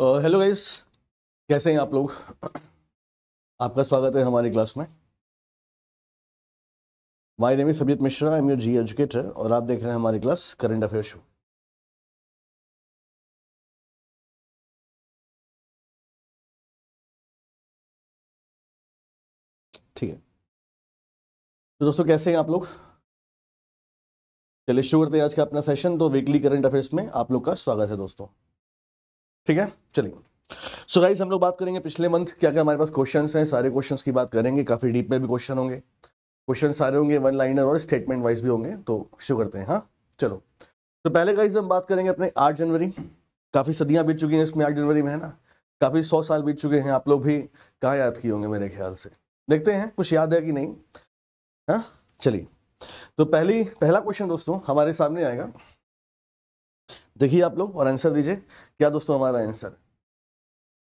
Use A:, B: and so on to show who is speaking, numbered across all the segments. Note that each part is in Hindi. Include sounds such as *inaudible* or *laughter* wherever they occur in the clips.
A: हेलो uh, गाइस कैसे हैं आप लोग आपका स्वागत है हमारी क्लास में my name is Sabjit Mishra I am your G educator और आप देख रहे हैं हमारी क्लास करंट अफेयर शो ठीक है तो दोस्तों कैसे हैं आप लोग चलिए शुरू करते हैं आज का अपना सेशन तो वीकली करंट अफेयर्स में आप लोग का स्वागत है दोस्तों
B: ठीक है चलिए सो गाइज गाइस हम लोग बात करेंगे पिछले मंथ क्या क्या हमारे पास क्वेश्चन हैं सारे क्वेश्चन की बात करेंगे काफ़ी डीप में भी क्वेश्चन होंगे क्वेश्चन सारे होंगे वन लाइनर और स्टेटमेंट वाइज भी होंगे तो शुरू करते हैं हाँ चलो तो पहले गाइज हम बात करेंगे अपने आठ जनवरी काफ़ी सदियाँ बीत चुकी हैं इसमें आठ जनवरी में है ना काफ़ी सौ साल बीत चुके हैं आप लोग भी कहाँ याद किए होंगे मेरे ख्याल से देखते हैं कुछ याद है कि नहीं हाँ चलिए तो पहली पहला क्वेश्चन दोस्तों हमारे सामने आएगा देखिए आप लोग और आंसर दीजिए क्या दोस्तों हमारा आंसर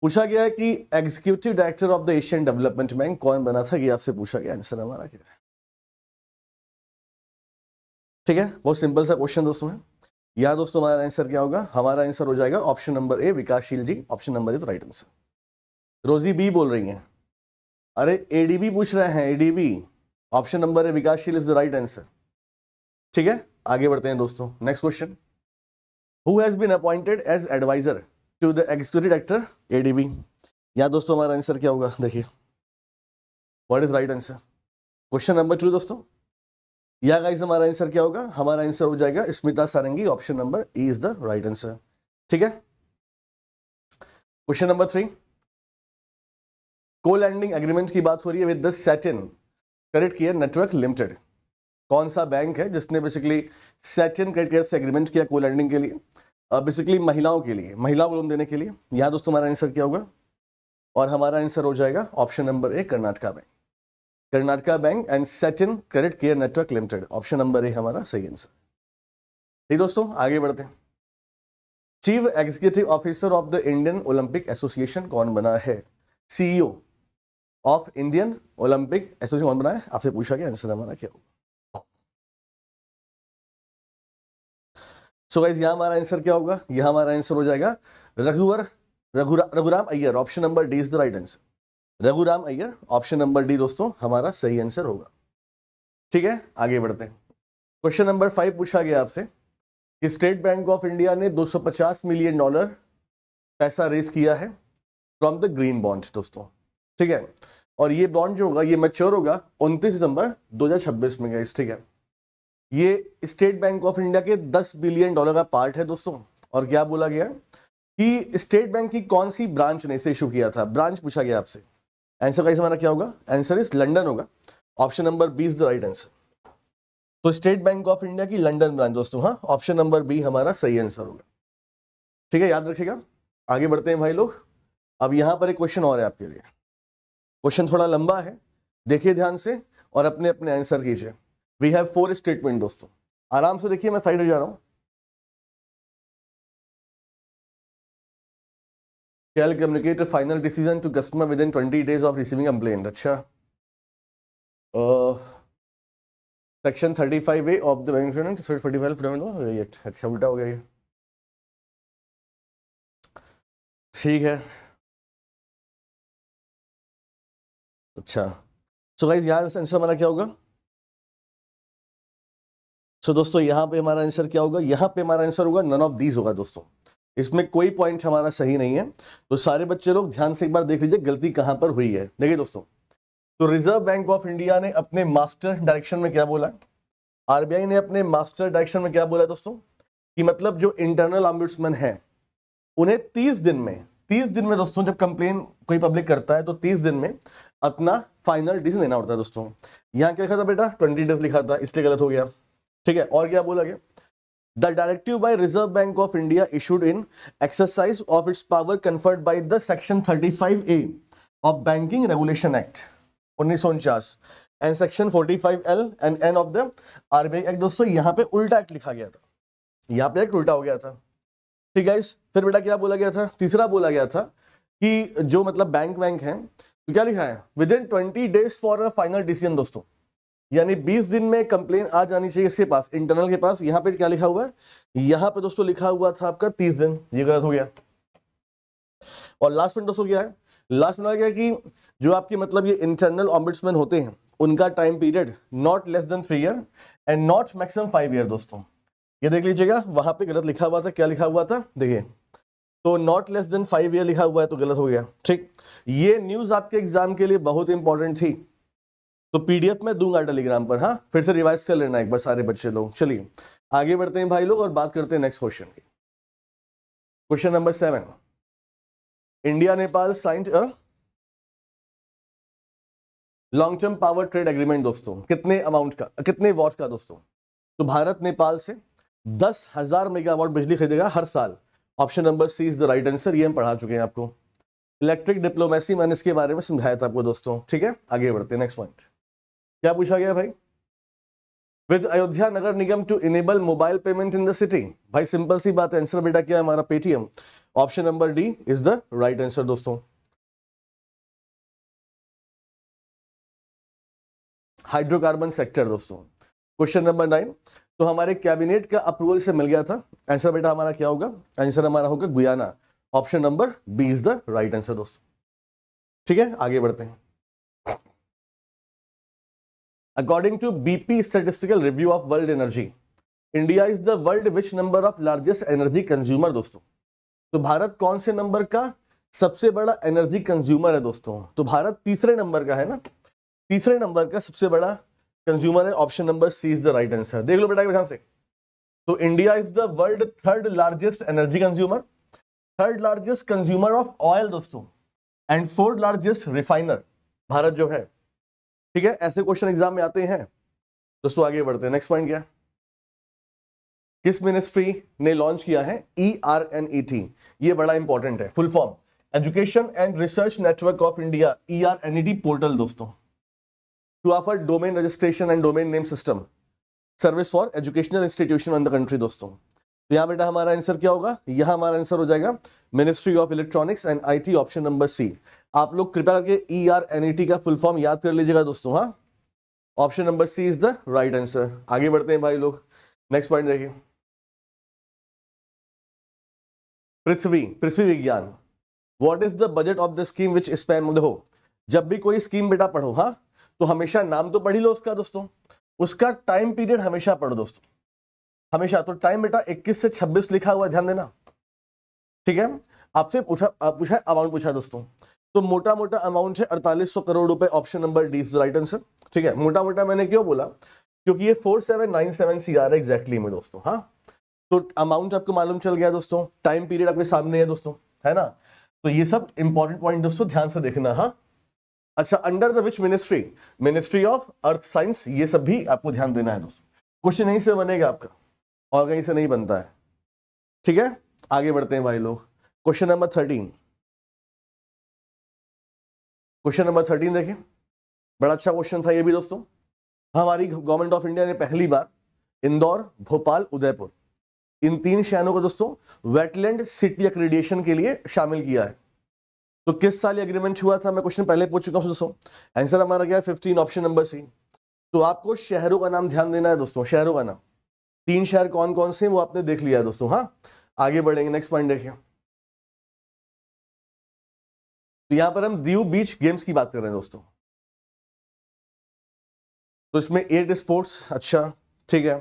B: पूछा गया है कि executive director of the Asian development bank कौन बना था कि आपसे पूछा गया आंसर हमारा क्या है ठीक है बहुत सिंपल सा क्वेश्चन दोस्तों है यहाँ दोस्तों हमारा आंसर क्या होगा हमारा आंसर हो जाएगा ऑप्शन नंबर ए विकासशील जी ऑप्शन नंबर ए तो राइट आंसर रोजी बी बोल रही है अरे एडीबी पूछ रहे हैं एडीबी ऑप्शन नंबर ए विकासशील इज द राइट आंसर ठीक है आगे बढ़ते हैं दोस्तों next question who has been appointed as adviser to the executive director ADB यहाँ दोस्तों हमारा आंसर क्या होगा देखिए what is right answer question number two दोस्तों या गाइस हमारा आंसर क्या होगा हमारा आंसर हो जाएगा Smita Sarangi option number E is the right answer ठीक है question number three co lending agreement की बात हो रही है विद द सैटिन करेक्ट किया नेटवर्क लिमिटेड कौन सा बैंक है जिसने बेसिकली सेट क्रेडिट कार्ड से एग्रीमेंट किया को लैंडिंग के लिए बेसिकली uh, महिलाओं के लिए महिलाओं को लोन देने के लिए यहाँ दोस्तों हमारा आंसर क्या होगा और हमारा आंसर हो जाएगा option number A Karnataka bank Karnataka bank and Satin credit care network limited option number A हमारा सही आंसर ठीक दोस्तों आगे बढ़ते हैं chief executive officer of the Indian Olympic association कौन बना है CEO of Indian Olympic association कौन बना है आपसे पूछा गया आंसर हमारा क्या होगा सो गाइज यहाँ हमारा आंसर क्या होगा यह हमारा आंसर हो जाएगा रघुवर रघुरा Raghuram Iyer option number D is the right answer Raghuram Iyer option number D दोस्तों हमारा सही आंसर होगा ठीक है आगे बढ़ते हैं क्वेश्चन नंबर फाइव पूछा गया आपसे कि स्टेट बैंक ऑफ इंडिया ने 250 मिलियन डॉलर पैसा रेस किया है फ्रॉम द ग्रीन बॉन्ड दोस्तों ठीक है और ये बॉन्ड जो होगा ये मेच्योर होगा 29 दिसंबर 2026 में गए ठीक है ये स्टेट बैंक ऑफ इंडिया के 10 बिलियन डॉलर का पार्ट है दोस्तों और क्या बोला गया कि स्टेट बैंक की कौन सी ब्रांच ने इसे इशू किया था ब्रांच पूछा गया आपसे आंसर का हमारा क्या होगा आंसर इज लंडन होगा option number B is the right answer तो स्टेट बैंक ऑफ इंडिया की लंडन ब्रांच दोस्तों हाँ ऑप्शन नंबर बी हमारा सही आंसर होगा ठीक है याद रखेगा आगे बढ़ते हैं भाई लोग अब यहाँ पर एक क्वेश्चन और है आपके लिए क्वेश्चन थोड़ा लंबा है
A: देखिए ध्यान से और अपने अपने आंसर कीजिए वी हैव फोर स्टेटमेंट दोस्तों आराम से देखिए मैं साइड हो जा रहा हूं shall communicate a final decision to customer within 20 days of receiving complaint अच्छा section thirty five A of the bank thirty five अच्छा उल्टा हो गया ये ठीक है अच्छा सो गाइज यार आंसर हमारा क्या होगा सो so, दोस्तों यहाँ
B: पे हमारा आंसर क्या होगा यहाँ पे हमारा आंसर होगा नन ऑफ दीज होगा दोस्तों इसमें कोई पॉइंट हमारा सही नहीं है तो सारे बच्चे लोग ध्यान से एक बार देख लीजिए गलती कहाँ पर हुई है देखिए दोस्तों तो रिजर्व बैंक ऑफ इंडिया ने अपने मास्टर डायरेक्शन में क्या बोला आरबीआई ने अपने मास्टर डायरेक्शन में क्या बोला दोस्तों कि मतलब जो इंटरनल ऑम्बुड्समैन है उन्हें तीस दिन में तीस दिन में दोस्तों जब कंप्लेन कोई पब्लिक करता है तो तीस दिन में अपना फाइनल डिसीजन लेना होता है दोस्तों यहाँ क्या लिखा था बेटा ट्वेंटी डेज लिखा था इसलिए गलत हो गया ठीक है और क्या बोला गया the directive by Reserve bank of India issued in exercise of its power conferred by the section thirty five A of banking regulation act उन्नीस सौ उनचास and section forty five L and N of the RBI act दोस्तों यहाँ पे उल्टा एक्ट लिखा गया था यहाँ पे एक्ट उल्टा हो गया था ठीक है फिर बेटा क्या बोला गया था तीसरा बोला गया था कि जो मतलब बैंक बैंक है तो क्या लिखा है within twenty days for a final decision दोस्तों यानी 20 दिन में कंप्लेन आ जानी चाहिए इसके पास इंटरनल के पास यहाँ पे क्या लिखा हुआ है यहाँ पे दोस्तों लिखा हुआ था आपका 30 दिन ये गलत हो गया और लास्ट में दोस्तों क्या है लास्ट में क्या कि जो आपके मतलब ये इंटरनल ऑम्बिट्समैन होते हैं उनका time period not less than three year and not maximum five year दोस्तों ये देख लीजिएगा वहां पे गलत लिखा हुआ था क्या लिखा हुआ था देखिए तो not less than five year लिखा हुआ है तो गलत हो गया ठीक ये न्यूज़ आपके एग्जाम के लिए बहुत इंपॉर्टेंट थी तो पीडीएफ में दूंगा टेलीग्राम पर हाँ फिर से रिवाइज कर लेना एक बार सारे बच्चे लोग चलिए
A: आगे बढ़ते हैं भाई लोग और बात करते हैं नेक्स्ट क्वेश्चन की question number seven India Nepal signs
B: long term power trade agreement दोस्तों कितने अमाउंट का कितने वॉट का दोस्तों तो भारत नेपाल से दस हजार मेगावाट बिजली खरीदेगा हर साल option number C is the right answer ये हम पढ़ा चुके हैं आपको इलेक्ट्रिक डिप्लोमेसी मैंने इसके बारे में समझाया था आपको दोस्तों ठीक है आगे बढ़ते हैं नेक्स्ट पॉइंट क्या पूछा गया भाई with Ayodhya Nagar Nigam to enable mobile payment in the city भाई सिंपल सी बात आंसर बेटा क्या हमारा Paytm option number D
A: is the right answer दोस्तों हाइड्रोकार्बन सेक्टर दोस्तों क्वेश्चन नंबर नाइन तो हमारे कैबिनेट
B: का अप्रूवल से मिल गया था आंसर बेटा हमारा क्या होगा आंसर हमारा होगा Guyana option number B is the right answer दोस्तों ठीक है आगे बढ़ते हैं According to BP Statistical Review of World Energy, India is the world which number of largest energy consumer दोस्तों तो भारत कौन से नंबर का सबसे बड़ा एनर्जी कंज्यूमर है दोस्तों तो भारत तीसरे नंबर का है ना तीसरे नंबर का सबसे बड़ा कंज्यूमर है option number C is the right answer देख लो बेटा ध्यान से तो India is the world third largest energy consumer third largest consumer of oil दोस्तों and fourth largest refiner Bharat जो है ठीक है ऐसे क्वेश्चन एग्जाम में आते हैं दोस्तों आगे बढ़ते हैं नेक्स्ट पॉइंट क्या किस मिनिस्ट्री ने लॉन्च किया है E R N E T ये बड़ा इंपॉर्टेंट है full form education and research network of India E R N E T portal दोस्तों to offer domain registration and domain name system service for educational institution on the country दोस्तों तो यहाँ बेटा हमारा आंसर क्या होगा यहाँ हमारा आंसर हो जाएगा ministry of electronics and IT option number C आप लोग कृपया करके E R N E T का फुल फॉर्म याद कर लीजिएगा दोस्तों हाँ option number C is the right answer आगे बढ़ते हैं भाई लोग नेक्स्ट पॉइंट देखिए
A: Prithvi Prithvi Vigyan
B: what is the budget of the scheme which span हो जब भी कोई स्कीम बेटा पढ़ो हाँ तो हमेशा नाम तो पढ़ ही लो उसका दोस्तों उसका टाइम पीरियड हमेशा पढ़ो दोस्तों हमेशा तो टाइम बेटा 21 से 26 लिखा हुआ ध्यान देना ठीक है आपसे पूछा पूछा अमाउंट पूछा दोस्तों तो मोटा मोटा अमाउंट है अड़तालीस करोड़ रुपए option number D right answer ठीक है मोटा मोटा मैंने क्यों बोला क्योंकि ये four seven nine seven C R है एग्जैक्टली में दोस्तों हाँ तो अमाउंट आपको मालूम चल गया दोस्तों टाइम पीरियड आपके सामने है दोस्तों है ना तो ये सब इंपॉर्टेंट पॉइंट दोस्तों ध्यान से देखना हाँ अच्छा under the which ministry ministry of earth science ये सब भी आपको ध्यान देना है दोस्तों क्वेश्चन यहीं से बनेगा आपका
A: और कहीं से नहीं बनता है ठीक है आगे बढ़ते हैं भाई लोग question number thirteen question number thirteen देखें बड़ा अच्छा
B: क्वेश्चन था ये भी दोस्तों हमारी गवर्नमेंट ऑफ इंडिया ने पहली बार इंदौर भोपाल उदयपुर इन तीन शहरों को दोस्तों वेटलैंड सिटी अक्रेडिएशन के लिए शामिल किया है तो किस साल एग्रीमेंट हुआ था मैं क्वेश्चन पहले पूछ चुका हूँ दोस्तों आंसर हमारा क्या है फिफ्टीन ऑप्शन नंबर सी तो आपको शहरों का नाम ध्यान देना है दोस्तों शहरों का नाम तीन शहर कौन कौन से हैं वो आपने देख लिया दोस्तों हाँ आगे बढ़ेंगे नेक्स्ट पॉइंट देखिए
A: तो यहां पर हम दीव बीच गेम्स की बात कर रहे हैं दोस्तों तो इसमें एट स्पोर्ट्स अच्छा ठीक है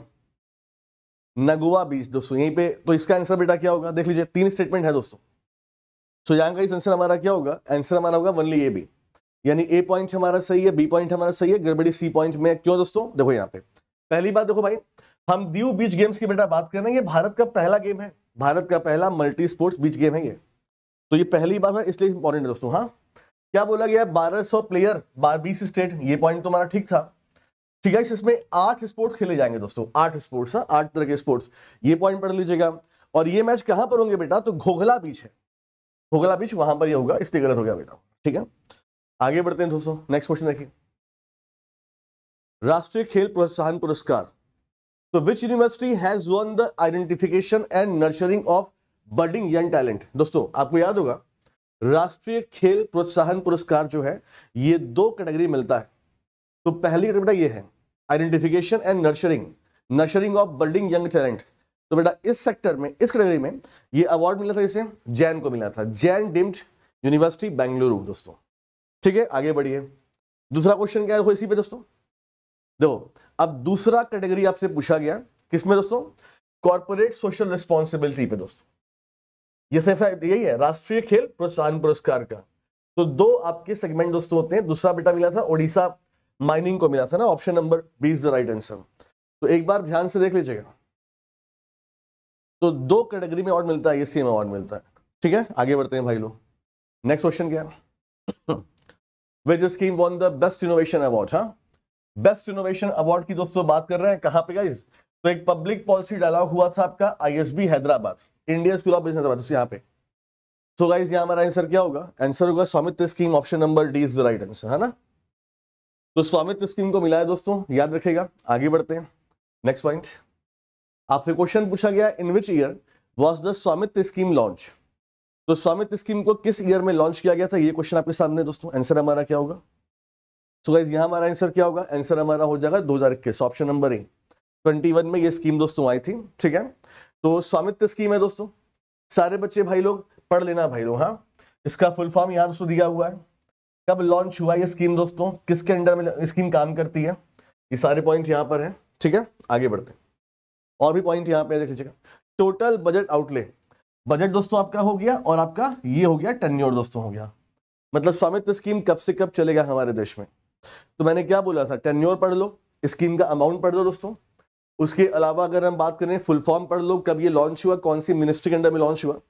B: नगुआ बीच दोस्तों यहीं पे तो इसका आंसर बेटा क्या होगा देख लीजिए तीन स्टेटमेंट है दोस्तों सो यहां का इस आंसर हमारा क्या होगा आंसर हमारा होगा वनली ए बी यानी ए पॉइंट हमारा सही है बी पॉइंट हमारा सही है गड़बड़ी सी पॉइंट में क्यों दोस्तों देखो यहाँ पे पहली बात देखो भाई हम दीव बीच गेम्स की बेटा बात कर रहे हैं ये भारत का पहला गेम है भारत का पहला मल्टी स्पोर्ट्स बीच गेम है ये तो ये पहली बार है इसलिए इंपॉर्टेंट है दोस्तों हाँ क्या बोला गया बारह सौ प्लेयर बीस स्टेट ये पॉइंट तो हमारा ठीक था ठीक है इसमें आठ स्पोर्ट्स खेले जाएंगे दोस्तों आठ स्पोर्ट्स हाँ, आठ तरह के स्पोर्ट्स ये पॉइंट पढ़ लीजिएगा और ये मैच कहां पर होंगे बेटा तो घोघला बीच है घोघला बीच वहां पर ये होगा इसलिए गलत हो गया बेटा ठीक है आगे बढ़ते हैं दोस्तों नेक्स्ट क्वेश्चन देखिए राष्ट्रीय खेल प्रोत्साहन पुरस्कार तो which university has won the identification and nurturing of budding young talent दोस्तों आपको याद होगा राष्ट्रीय खेल प्रोत्साहन पुरस्कार जो है ये दो कैटेगरी मिलता है तो पहली बेटा ये है identification and nurturing nurturing of budding young talent तो बेटा इस सेक्टर में इस कैटेगरी में ये अवार्ड मिला था इसे जैन को मिला था जैन डिम्ड यूनिवर्सिटी बेंगलुरु दोस्तों ठीक है आगे बढ़िए दूसरा क्वेश्चन क्या है इसी पे दोस्तों देखो अब दूसरा कैटेगरी आपसे पूछा गया किसमें दोस्तों कॉर्पोरेट सोशल रिस्पॉन्सिबिलिटी पे दोस्तों ये सिर्फ यही है राष्ट्रीय खेल प्रोत्साहन पुरस्कार का तो दो आपके सेगमेंट दोस्तों होते हैं दूसरा बेटा मिला था ओडिशा माइनिंग को मिला था ना option number B is the right answer तो एक बार ध्यान से देख लीजिएगा तो दो कैटेगरी में अवार्ड मिलता है ये सेम अवार्ड मिलता है ठीक है आगे बढ़ते हैं भाई लोग नेक्स्ट क्वेश्चन क्या है which scheme won the best innovation award हाँ बेस्ट इनोवेशन अवार्ड की दोस्तों बात कर रहे हैं कहां पे गाइस तो एक पब्लिक पॉलिसी डायलॉग हुआ था आपका ISB Hyderabad India school of business Hyderabad यहां पे सो गाइस यहां हमारा आंसर क्या होगा आंसर होगा Svamitva scheme option number D is the right answer है ना तो स्वामित्व स्कीम को मिला है दोस्तों याद रखेगा आगे बढ़ते हैं नेक्स्ट पॉइंट आपसे क्वेश्चन पूछा गया in which year was the Svamitva scheme launch तो स्वामित्व स्कीम को किस ईयर में लॉन्च किया गया था ये क्वेश्चन आपके सामने दोस्तों आंसर हमारा क्या होगा सो गाइज यहाँ हमारा आंसर क्या होगा आंसर हमारा हो जाएगा दो हजार इक्कीस option number A twenty one में ये स्कीम दोस्तों आई थी ठीक है तो स्वामित्व स्कीम है दोस्तों सारे बच्चे भाई लोग पढ़ लेना भाई लोग हाँ इसका फुल फॉर्म यहाँ दोस्तों दिया हुआ है कब लॉन्च हुआ ये स्कीम दोस्तों किसके अंडर में स्कीम काम करती है ये सारे पॉइंट यहाँ पर है ठीक है आगे बढ़ते और भी पॉइंट यहाँ पे देख लीजिएगा टोटल बजट आउटले बजट दोस्तों आपका हो गया और आपका ये हो गया टन्योर दोस्तों हो गया मतलब स्वामित्व स्कीम कब से कब चलेगा हमारे देश में तो मैंने क्या बोला था टेन्योर पढ़ लो स्कीम का अमाउंट पढ़ लो दोस्तों उसके अलावा अगर हम बात करें फुल फॉर्म पढ़ लो कब ये लॉन्च हुआ कौन सी मिनिस्ट्री के अंडर में लॉन्च हुआ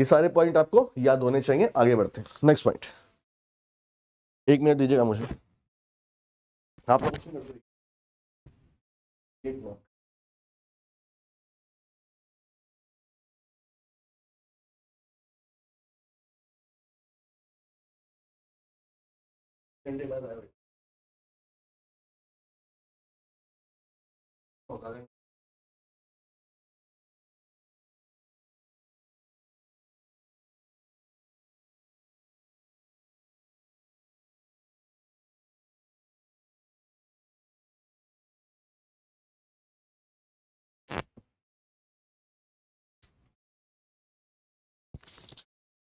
B: ये सारे पॉइंट आपको याद होने
A: चाहिए आगे बढ़ते हैं नेक्स्ट पॉइंट एक मिनट दीजिएगा मुझे आप एक मिनट घंटे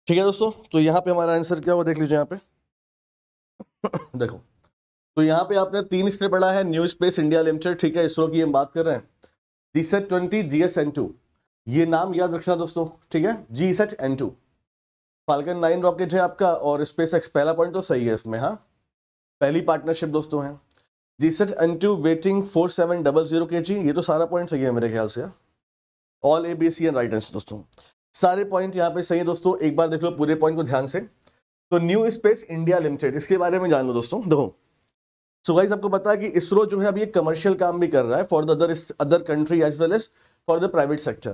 A: ठीक है दोस्तों तो यहाँ पे हमारा आंसर क्या हुआ देख लीजिए यहाँ पे *coughs* देखो तो यहाँ पे
B: आपने तीन स्क्रिप्ट पढ़ा है न्यू स्पेस इंडिया लिमिटेड ठीक है इसरो की हम बात कर रहे हैं G sat e twenty G S N two ये नाम याद रखना दोस्तों ठीक है G sat N two Falcon nine rocket है आपका और स्पेस एक्स पहला पॉइंट तो सही है इसमें हाँ पहली पार्टनरशिप दोस्तों है G sat N two weighting four seven double zero K G ये तो सारा पॉइंट सही है मेरे ख्याल से all A B C and right answer दोस्तों सारे पॉइंट यहाँ पे सही है दोस्तों एक बार देख लो पूरे पॉइंट को ध्यान से तो न्यू स्पेस इंडिया लिमिटेड इसके बारे में जान लो दोस्तों दो सो गाइज आपको पता है कि इसरो जो है अब ये कमर्शियल काम भी कर रहा है for the other other country as well as for the private sector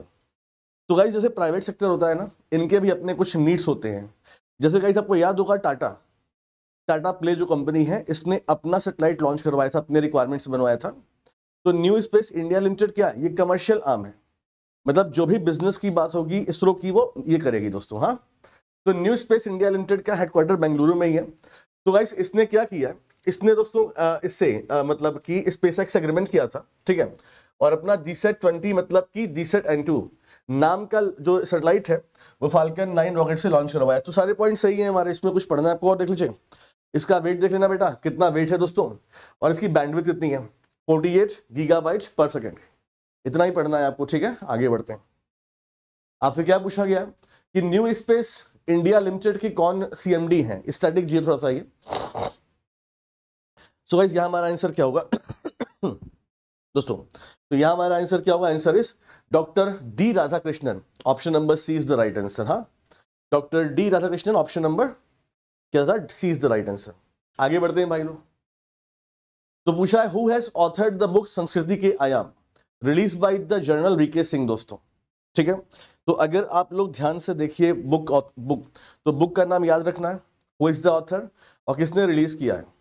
B: तो गाइज जैसे प्राइवेट सेक्टर होता है ना इनके भी अपने कुछ नीड्स होते हैं जैसे गाइज आपको याद होगा टाटा टाटा प्ले जो कंपनी है इसने अपना सेटेलाइट लॉन्च करवाया था अपने रिक्वायरमेंट्स बनवाया था तो न्यू स्पेस इंडिया लिमिटेड क्या ये कमर्शियल आर्म है मतलब जो भी बिजनेस की बात होगी इसरो की वो ये करेगी दोस्तों हाँ तो न्यू स्पेस इंडिया लिमिटेड का हेडक्वार्टर बेंगलुरु में ही है तो गाइस इसने क्या किया इसने दोस्तों इससे मतलब कि स्पेस एक्स एग्रीमेंट किया था ठीक है और अपना डी सेट ट्वेंटी मतलब कि डी सेट एन टू नाम का जो सेटेलाइट है वो फाल्कन नाइन रॉकेट से लॉन्च करवाया तो सारे पॉइंट सही है हमारे इसमें कुछ पढ़ना है आपको और देख लीजिए इसका वेट देख लेना बेटा कितना वेट है दोस्तों और इसकी बैंडविथ कितनी है forty eight gigabyte per second इतना ही पढ़ना है आपको ठीक है आगे बढ़ते हैं आपसे क्या पूछा गया कि न्यू स्पेस इंडिया लिमिटेड की कौन सी एम डी है स्टैटिक जी थोड़ा सा ये सो गाइज यहाँ हमारा आंसर क्या होगा *coughs* दोस्तों तो यहाँ हमारा आंसर क्या होगा answer is doctor D Radhakrishnan option number C is the right answer हाँ doctor D Radhakrishnan option number क्या था C is the right answer आगे बढ़ते हैं भाई लोग तो पूछा है who has authored the book Sanskriti ke आयाम रिलीज बाय द जर्नल के सिंह दोस्तों ठीक है तो अगर आप लोग ध्यान से देखिए बुक बुक तो बुक का नाम याद रखना है हु इज द ऑथर और किसने रिलीज किया है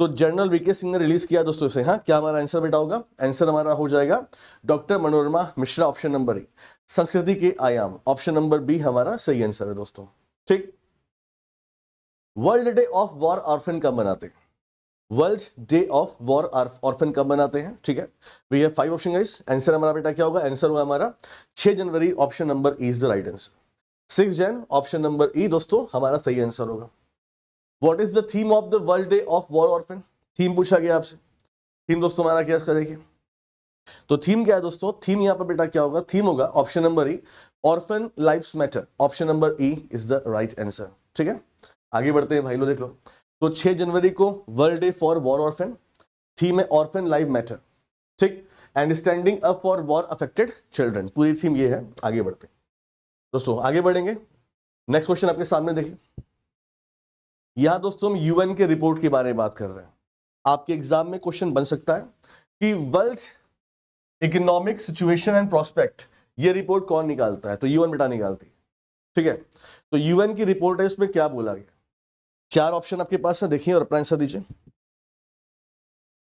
B: तो जनरल वीके सिंह ने रिलीज किया दोस्तों इसे हाँ क्या हमारा आंसर बेटा होगा आंसर हमारा हो जाएगा doctor Manorama Mishra option number A Sanskriti ke आयाम ऑप्शन नंबर बी हमारा सही आंसर है दोस्तों ठीक world day of war orphan कब मनाते हैं world day of war orphan कब मनाते हैं ठीक है we have five option guys answer हमारा बेटा क्या होगा आंसर होगा हमारा छह जनवरी option number is the right answer six Jan option number E दोस्तों हमारा सही आंसर होगा what is the theme of the world day of war orphan theme पूछा गया आपसे थीम दोस्तों हमारा क्या इसका देखिए तो थीम क्या है दोस्तों थीम यहां पर बेटा क्या होगा थीम होगा option number E orphan life matter option number E is the right answer ठीक है आगे बढ़ते हैं भाई लो देख लो तो 6 जनवरी को world day for war orphan theme है ऑर्फन लाइफ मैटर ठीक and standing up for war affected children पूरी थीम ये है आगे बढ़ते दोस्तों आगे बढ़ेंगे नेक्स्ट क्वेश्चन आपके सामने देखिए यहाँ दोस्तों हम यूएन के रिपोर्ट के बारे में बात कर रहे हैं आपके एग्जाम में क्वेश्चन बन सकता है कि world economic situation and prospect ये रिपोर्ट कौन निकालता है तो यूएन बेटा निकालती है ठीक है तो यूएन की रिपोर्ट है उसमें क्या बोला गया चार ऑप्शन आपके पास है देखिए और अपना आंसर दीजिए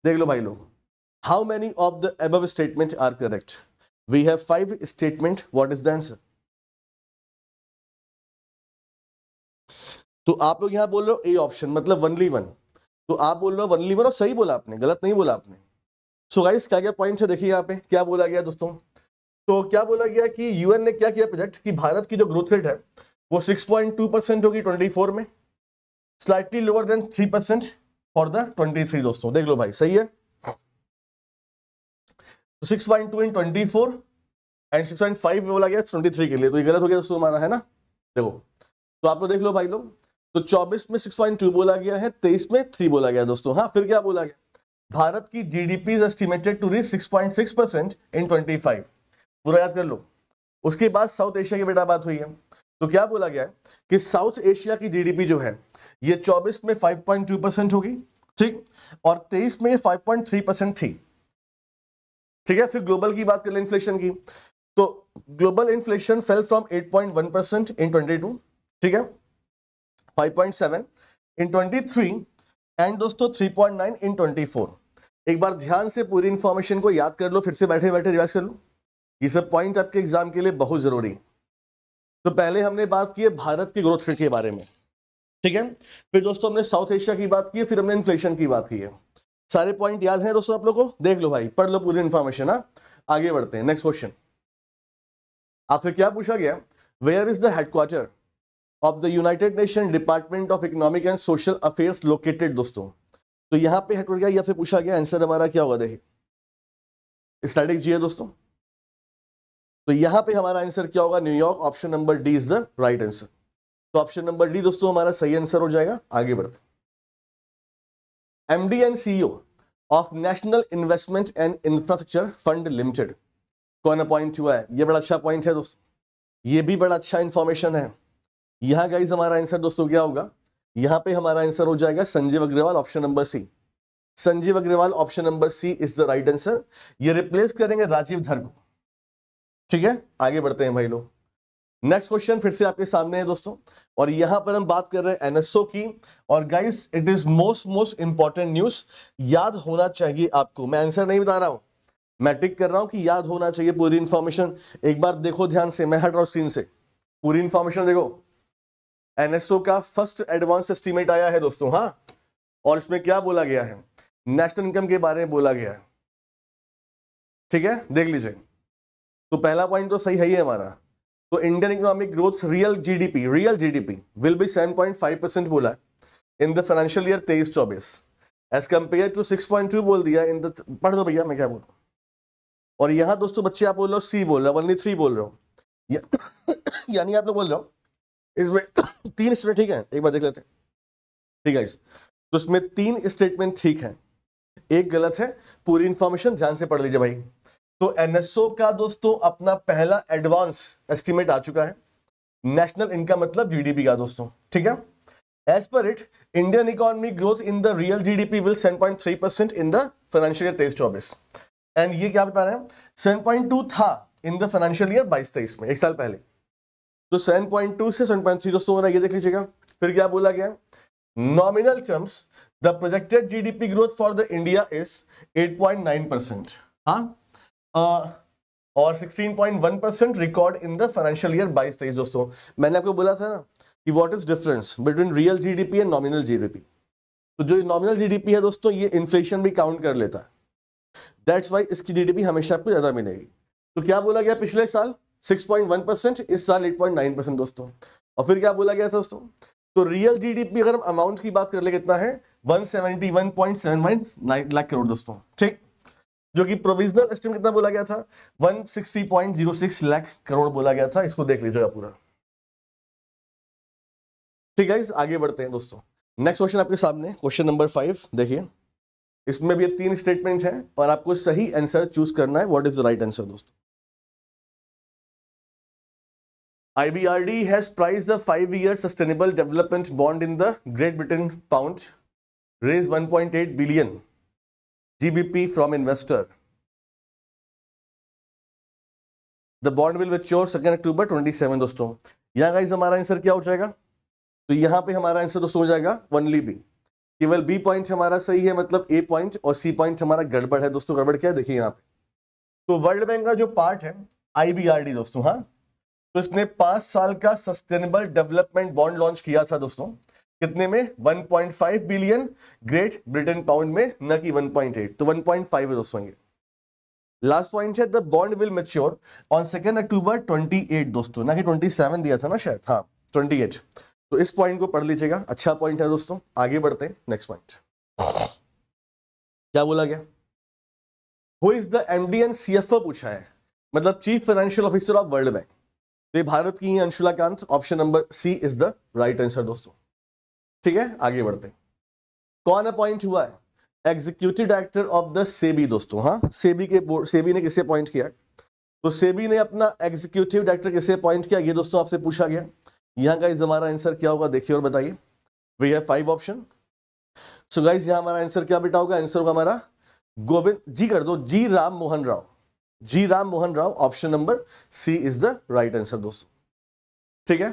B: देख लो भाई लोग how many of the above statement are correct we have five statement what is the answer तो आप लोग यहाँ बोल रहे हो ए ऑप्शन मतलब वनली वन तो आप बोल रहे हो वनली वन और सही बोला आपने गलत नहीं बोला आपने सो so गाइस क्या क्या पॉइंट है देखिए यहाँ पे क्या बोला गया दोस्तों तो क्या बोला गया कि यूएन ने क्या किया प्रोजेक्ट कि भारत की जो ग्रोथ रेट है वो 6.2 परसेंट होगी 24 में slightly lower than 3 percent for the 23 दोस्तों देख लो भाई सही है तो 6.2 इन 24 एंड 6.5 में बोला गया 23 के लिए तो ये गलत हो गया दोस्तों हमारा है ना देखो तो आप लोग देख लो भाई लोग तो 24 में 6.2 बोला गया है 23 में 3 बोला गया दोस्तों हाँ फिर क्या बोला गया भारत की G D P estimated to reach six percent in 25 पूरा याद कर लो उसके बाद साउथ एशिया की बेटा बात हुई है तो क्या बोला गया है कि साउथ एशिया की जीडीपी जो है ये 24 में 5.2 परसेंट होगी ठीक और 23 में 5.3 परसेंट थी ठीक है फिर ग्लोबल की बात कर ले इन्फ्लेशन की तो global inflation fell from 8.1 percent in 22 ठीक है 5.7 इन 23 एंड दोस्तों 3.9 इन 24 एक बार ध्यान से पूरी इंफॉर्मेशन को याद कर लो फिर से बैठे बैठे रिवाइज कर लो ये सब पॉइंट आपके एग्जाम के लिए बहुत ज़रूरी तो पहले हमने बात की है भारत की ग्रोथ रेट के बारे में ठीक है फिर दोस्तों हमने साउथ एशिया की बात की है फिर हमने इन्फ्लेशन की बात की है सारे पॉइंट याद हैं दोस्तों आप लोग को देख लो भाई पढ़ लो पूरी इन्फॉर्मेशन हाँ आगे बढ़ते हैं नेक्स्ट क्वेश्चन आपसे क्या पूछा गया where is the headquarter of the united nation department of economic and social affairs located दोस्तों तो यहाँ पे हटवर गया या फिर पूछा गया आंसर हमारा क्या होगा देखिए स्टैटिक जी है दोस्तों तो यहाँ पे हमारा आंसर क्या होगा New York option number D is the right answer तो ऑप्शन नंबर डी दोस्तों हमारा सही आंसर हो जाएगा आगे बढ़ते D and CEO of national investment and infrastructure fund limited कौन अपॉइंट हुआ है ये बड़ा अच्छा पॉइंट है दोस्तों ये भी बड़ा अच्छा इन्फॉर्मेशन है यहाँ गाइज हमारा आंसर दोस्तों क्या होगा यहाँ पे हमारा आंसर हो जाएगा Sanjeev Aggarwal option number C Sanjeev Aggarwal option number C is the right answer ये रिप्लेस करेंगे राजीव धर को ठीक है आगे बढ़ते हैं भाई लोग नेक्स्ट क्वेश्चन फिर से आपके सामने है दोस्तों और यहां पर हम बात कर रहे हैं एनएसओ की और guys it is most most important news याद होना चाहिए आपको मैं आंसर नहीं बता रहा हूं मैं टिक कर रहा हूं कि याद होना चाहिए पूरी इंफॉर्मेशन एक बार देखो ध्यान से मैं हट रहा हूं स्क्रीन से पूरी इंफॉर्मेशन देखो एनएसओ का फर्स्ट एडवांस एस्टीमेट आया है दोस्तों हाँ और इसमें क्या बोला गया है नेशनल इनकम के बारे में बोला गया है ठीक है देख लीजिए तो पहला पॉइंट तो सही है ही हमारा तो Indian economic growth real GDP real GDP will be 7.5 percent बोला इन द फाइनेंशियल ईयर तेईस चौबीस एज कम्पेयर टू 6.2 बोल दिया इन द पढ़ दो भैया मैं क्या बोलूँ और यहाँ दोस्तों बच्चे आप बोल रहे हो सी बोल रहे हो वन थ्री बोल रहे हो *coughs* यानी आप लोग बोल रहे हो इसमें *coughs* तीन स्टेटमेंट ठीक है एक बार देख लेते हैं ठीक है तो इसमें तीन स्टेटमेंट ठीक है एक गलत है पूरी इंफॉर्मेशन ध्यान से पढ़ लीजिए भाई तो एनएसओ का दोस्तों अपना पहला एडवांस एस्टिमेट आ चुका है नेशनल इनकम मतलब जीडीपी का दोस्तों ठीक है As per it, Indian economy growth in the real GDP will 7.3% in the financial year तेईस चौबीस एंड ये क्या बता रहे हैं 7.2 था इन द फाइनेंशियल ईयर बाईस तेईस में एक साल पहले तो 7.2 से 7.3 दोस्तों मेरा ये देख लीजिएगा फिर क्या बोला गया nominal terms the projected GDP growth for the India is 8.9 percent हाँ और 16.1 percent record in the financial year बाईस तेईस दोस्तों मैंने आपको बोला था ना कि what is difference between real GDP and nominal GDP तो जो नॉमिनल जीडीपी है दोस्तों ये इन्फ्लेशन भी काउंट कर लेता है दैट्स वाई इसकी जीडीपी हमेशा आपको ज़्यादा मिलेगी तो क्या बोला गया पिछले साल 6.1 परसेंट इस साल 8.9 परसेंट दोस्तों और फिर क्या बोला गया था दोस्तों तो रियल जीडीपी अगर हम अमाउंट की बात कर ले कितना है 171.71 लाख करोड़ दोस्तों ठीक जो कि प्रोविजनल एस्टिमेट कितना बोला गया था 160.06 लाख करोड़ बोला गया था इसको देख लीजिएगा पूरा ठीक है आगे बढ़ते हैं दोस्तों नेक्स्ट क्वेश्चन आपके सामने क्वेश्चन नंबर फाइव देखिए इसमें भी तीन स्टेटमेंट हैं और आपको सही आंसर चूज करना है what is the right answer दोस्तों IBRD has priced the five-year sustainable development bond in the Great Britain pound, raised 1.8 billion GBP from investor. The bond will mature second October 27 seven दोस्तों यहाँ गाइज हमारा आंसर क्या हो जाएगा तो यहाँ पे हमारा आंसर दोस्तों हो जाएगा वनली बी केवल बी पॉइंट हमारा सही है मतलब ए पॉइंट और सी पॉइंट हमारा गड़बड़ है दोस्तों गड़बड़ क्या है देखिए यहाँ पे तो वर्ल्ड बैंक का जो पार्ट है आईबीआरडी दोस्तों हाँ तो इसने पांच साल का सस्टेनेबल डेवलपमेंट बॉन्ड लॉन्च किया था दोस्तों कितने में 1.5 बिलियन ग्रेट ब्रिटेन पाउंड में न कि 1.8 तो 1.5 है दोस्तों ये लास्ट पॉइंट है the bond will mature on second October 28 दोस्तों ना कि 27 दिया था ना शायद हाँ 28 तो इस पॉइंट को पढ़ लीजिएगा अच्छा पॉइंट है दोस्तों आगे बढ़ते हैं नेक्स्ट पॉइंट
A: क्या
B: बोला गया who is the MD and CFO पूछा है मतलब chief financial officer of world bank तो ये भारत की Anshula Kant option number C is the right answer दोस्तों ठीक है आगे बढ़ते हैं कौन अपॉइंट हुआ है executive director of the SEBI दोस्तों हाँ सेबी के सेबी ने किसे अपॉइंट किया तो सेबी ने अपना एग्जीक्यूटिव डायरेक्टर किसे अपॉइंट किया ये दोस्तों आपसे पूछा गया यहाँ का हमारा आंसर क्या होगा देखिए और बताइए वी है फाइव ऑप्शन सो गाइज यहाँ हमारा आंसर क्या बेटा होगा आंसर होगा हमारा गोविंद जी कर दो G Ram Mohan Rao G Ram Mohan Rao option number C is the right answer दोस्तों ठीक है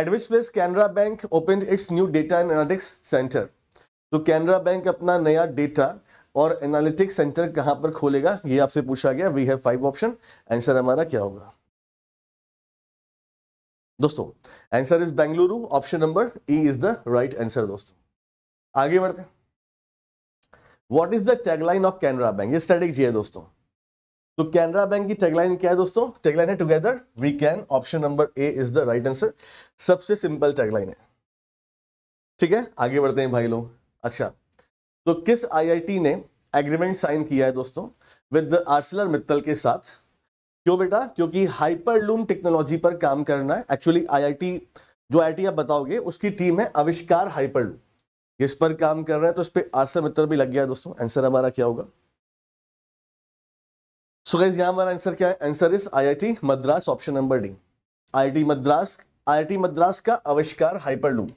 B: at which place Canara bank open its new data and analytics center तो कैनरा बैंक अपना नया डेटा और एनालिटिक्स सेंटर कहां पर खोलेगा ये आपसे पूछा गया we have five option answer हमारा
A: क्या होगा दोस्तों answer is Bengaluru option number E is the right answer दोस्तों आगे बढ़ते
B: what what is the tagline of Canara bank ये स्ट्रेटेजी है दोस्तों तो कैनरा बैंक की टेगलाइन क्या है दोस्तों टेगलाइन है together we can option number A is the right answer सबसे सिंपल टेगलाइन है ठीक है आगे बढ़ते हैं भाई लोग अच्छा तो किस आईआईटी ने एग्रीमेंट साइन किया है दोस्तों विद आर्सलर मित्तल के साथ क्यों बेटा क्योंकि हाइपरलूम टेक्नोलॉजी पर काम करना है एक्चुअली आईआईटी जो आईआईटी आप बताओगे उसकी टीम है आविष्कार हाइपरलूम इस पर काम कर रहा है तो इस पर आर्सलर मित्तल भी लग गया है दोस्तों आंसर हमारा क्या होगा सो गाइज यहां हमारा आंसर क्या है answer is IIT Madras option number D IIT Madras IIT Madras का आविष्कार हाइपरलूप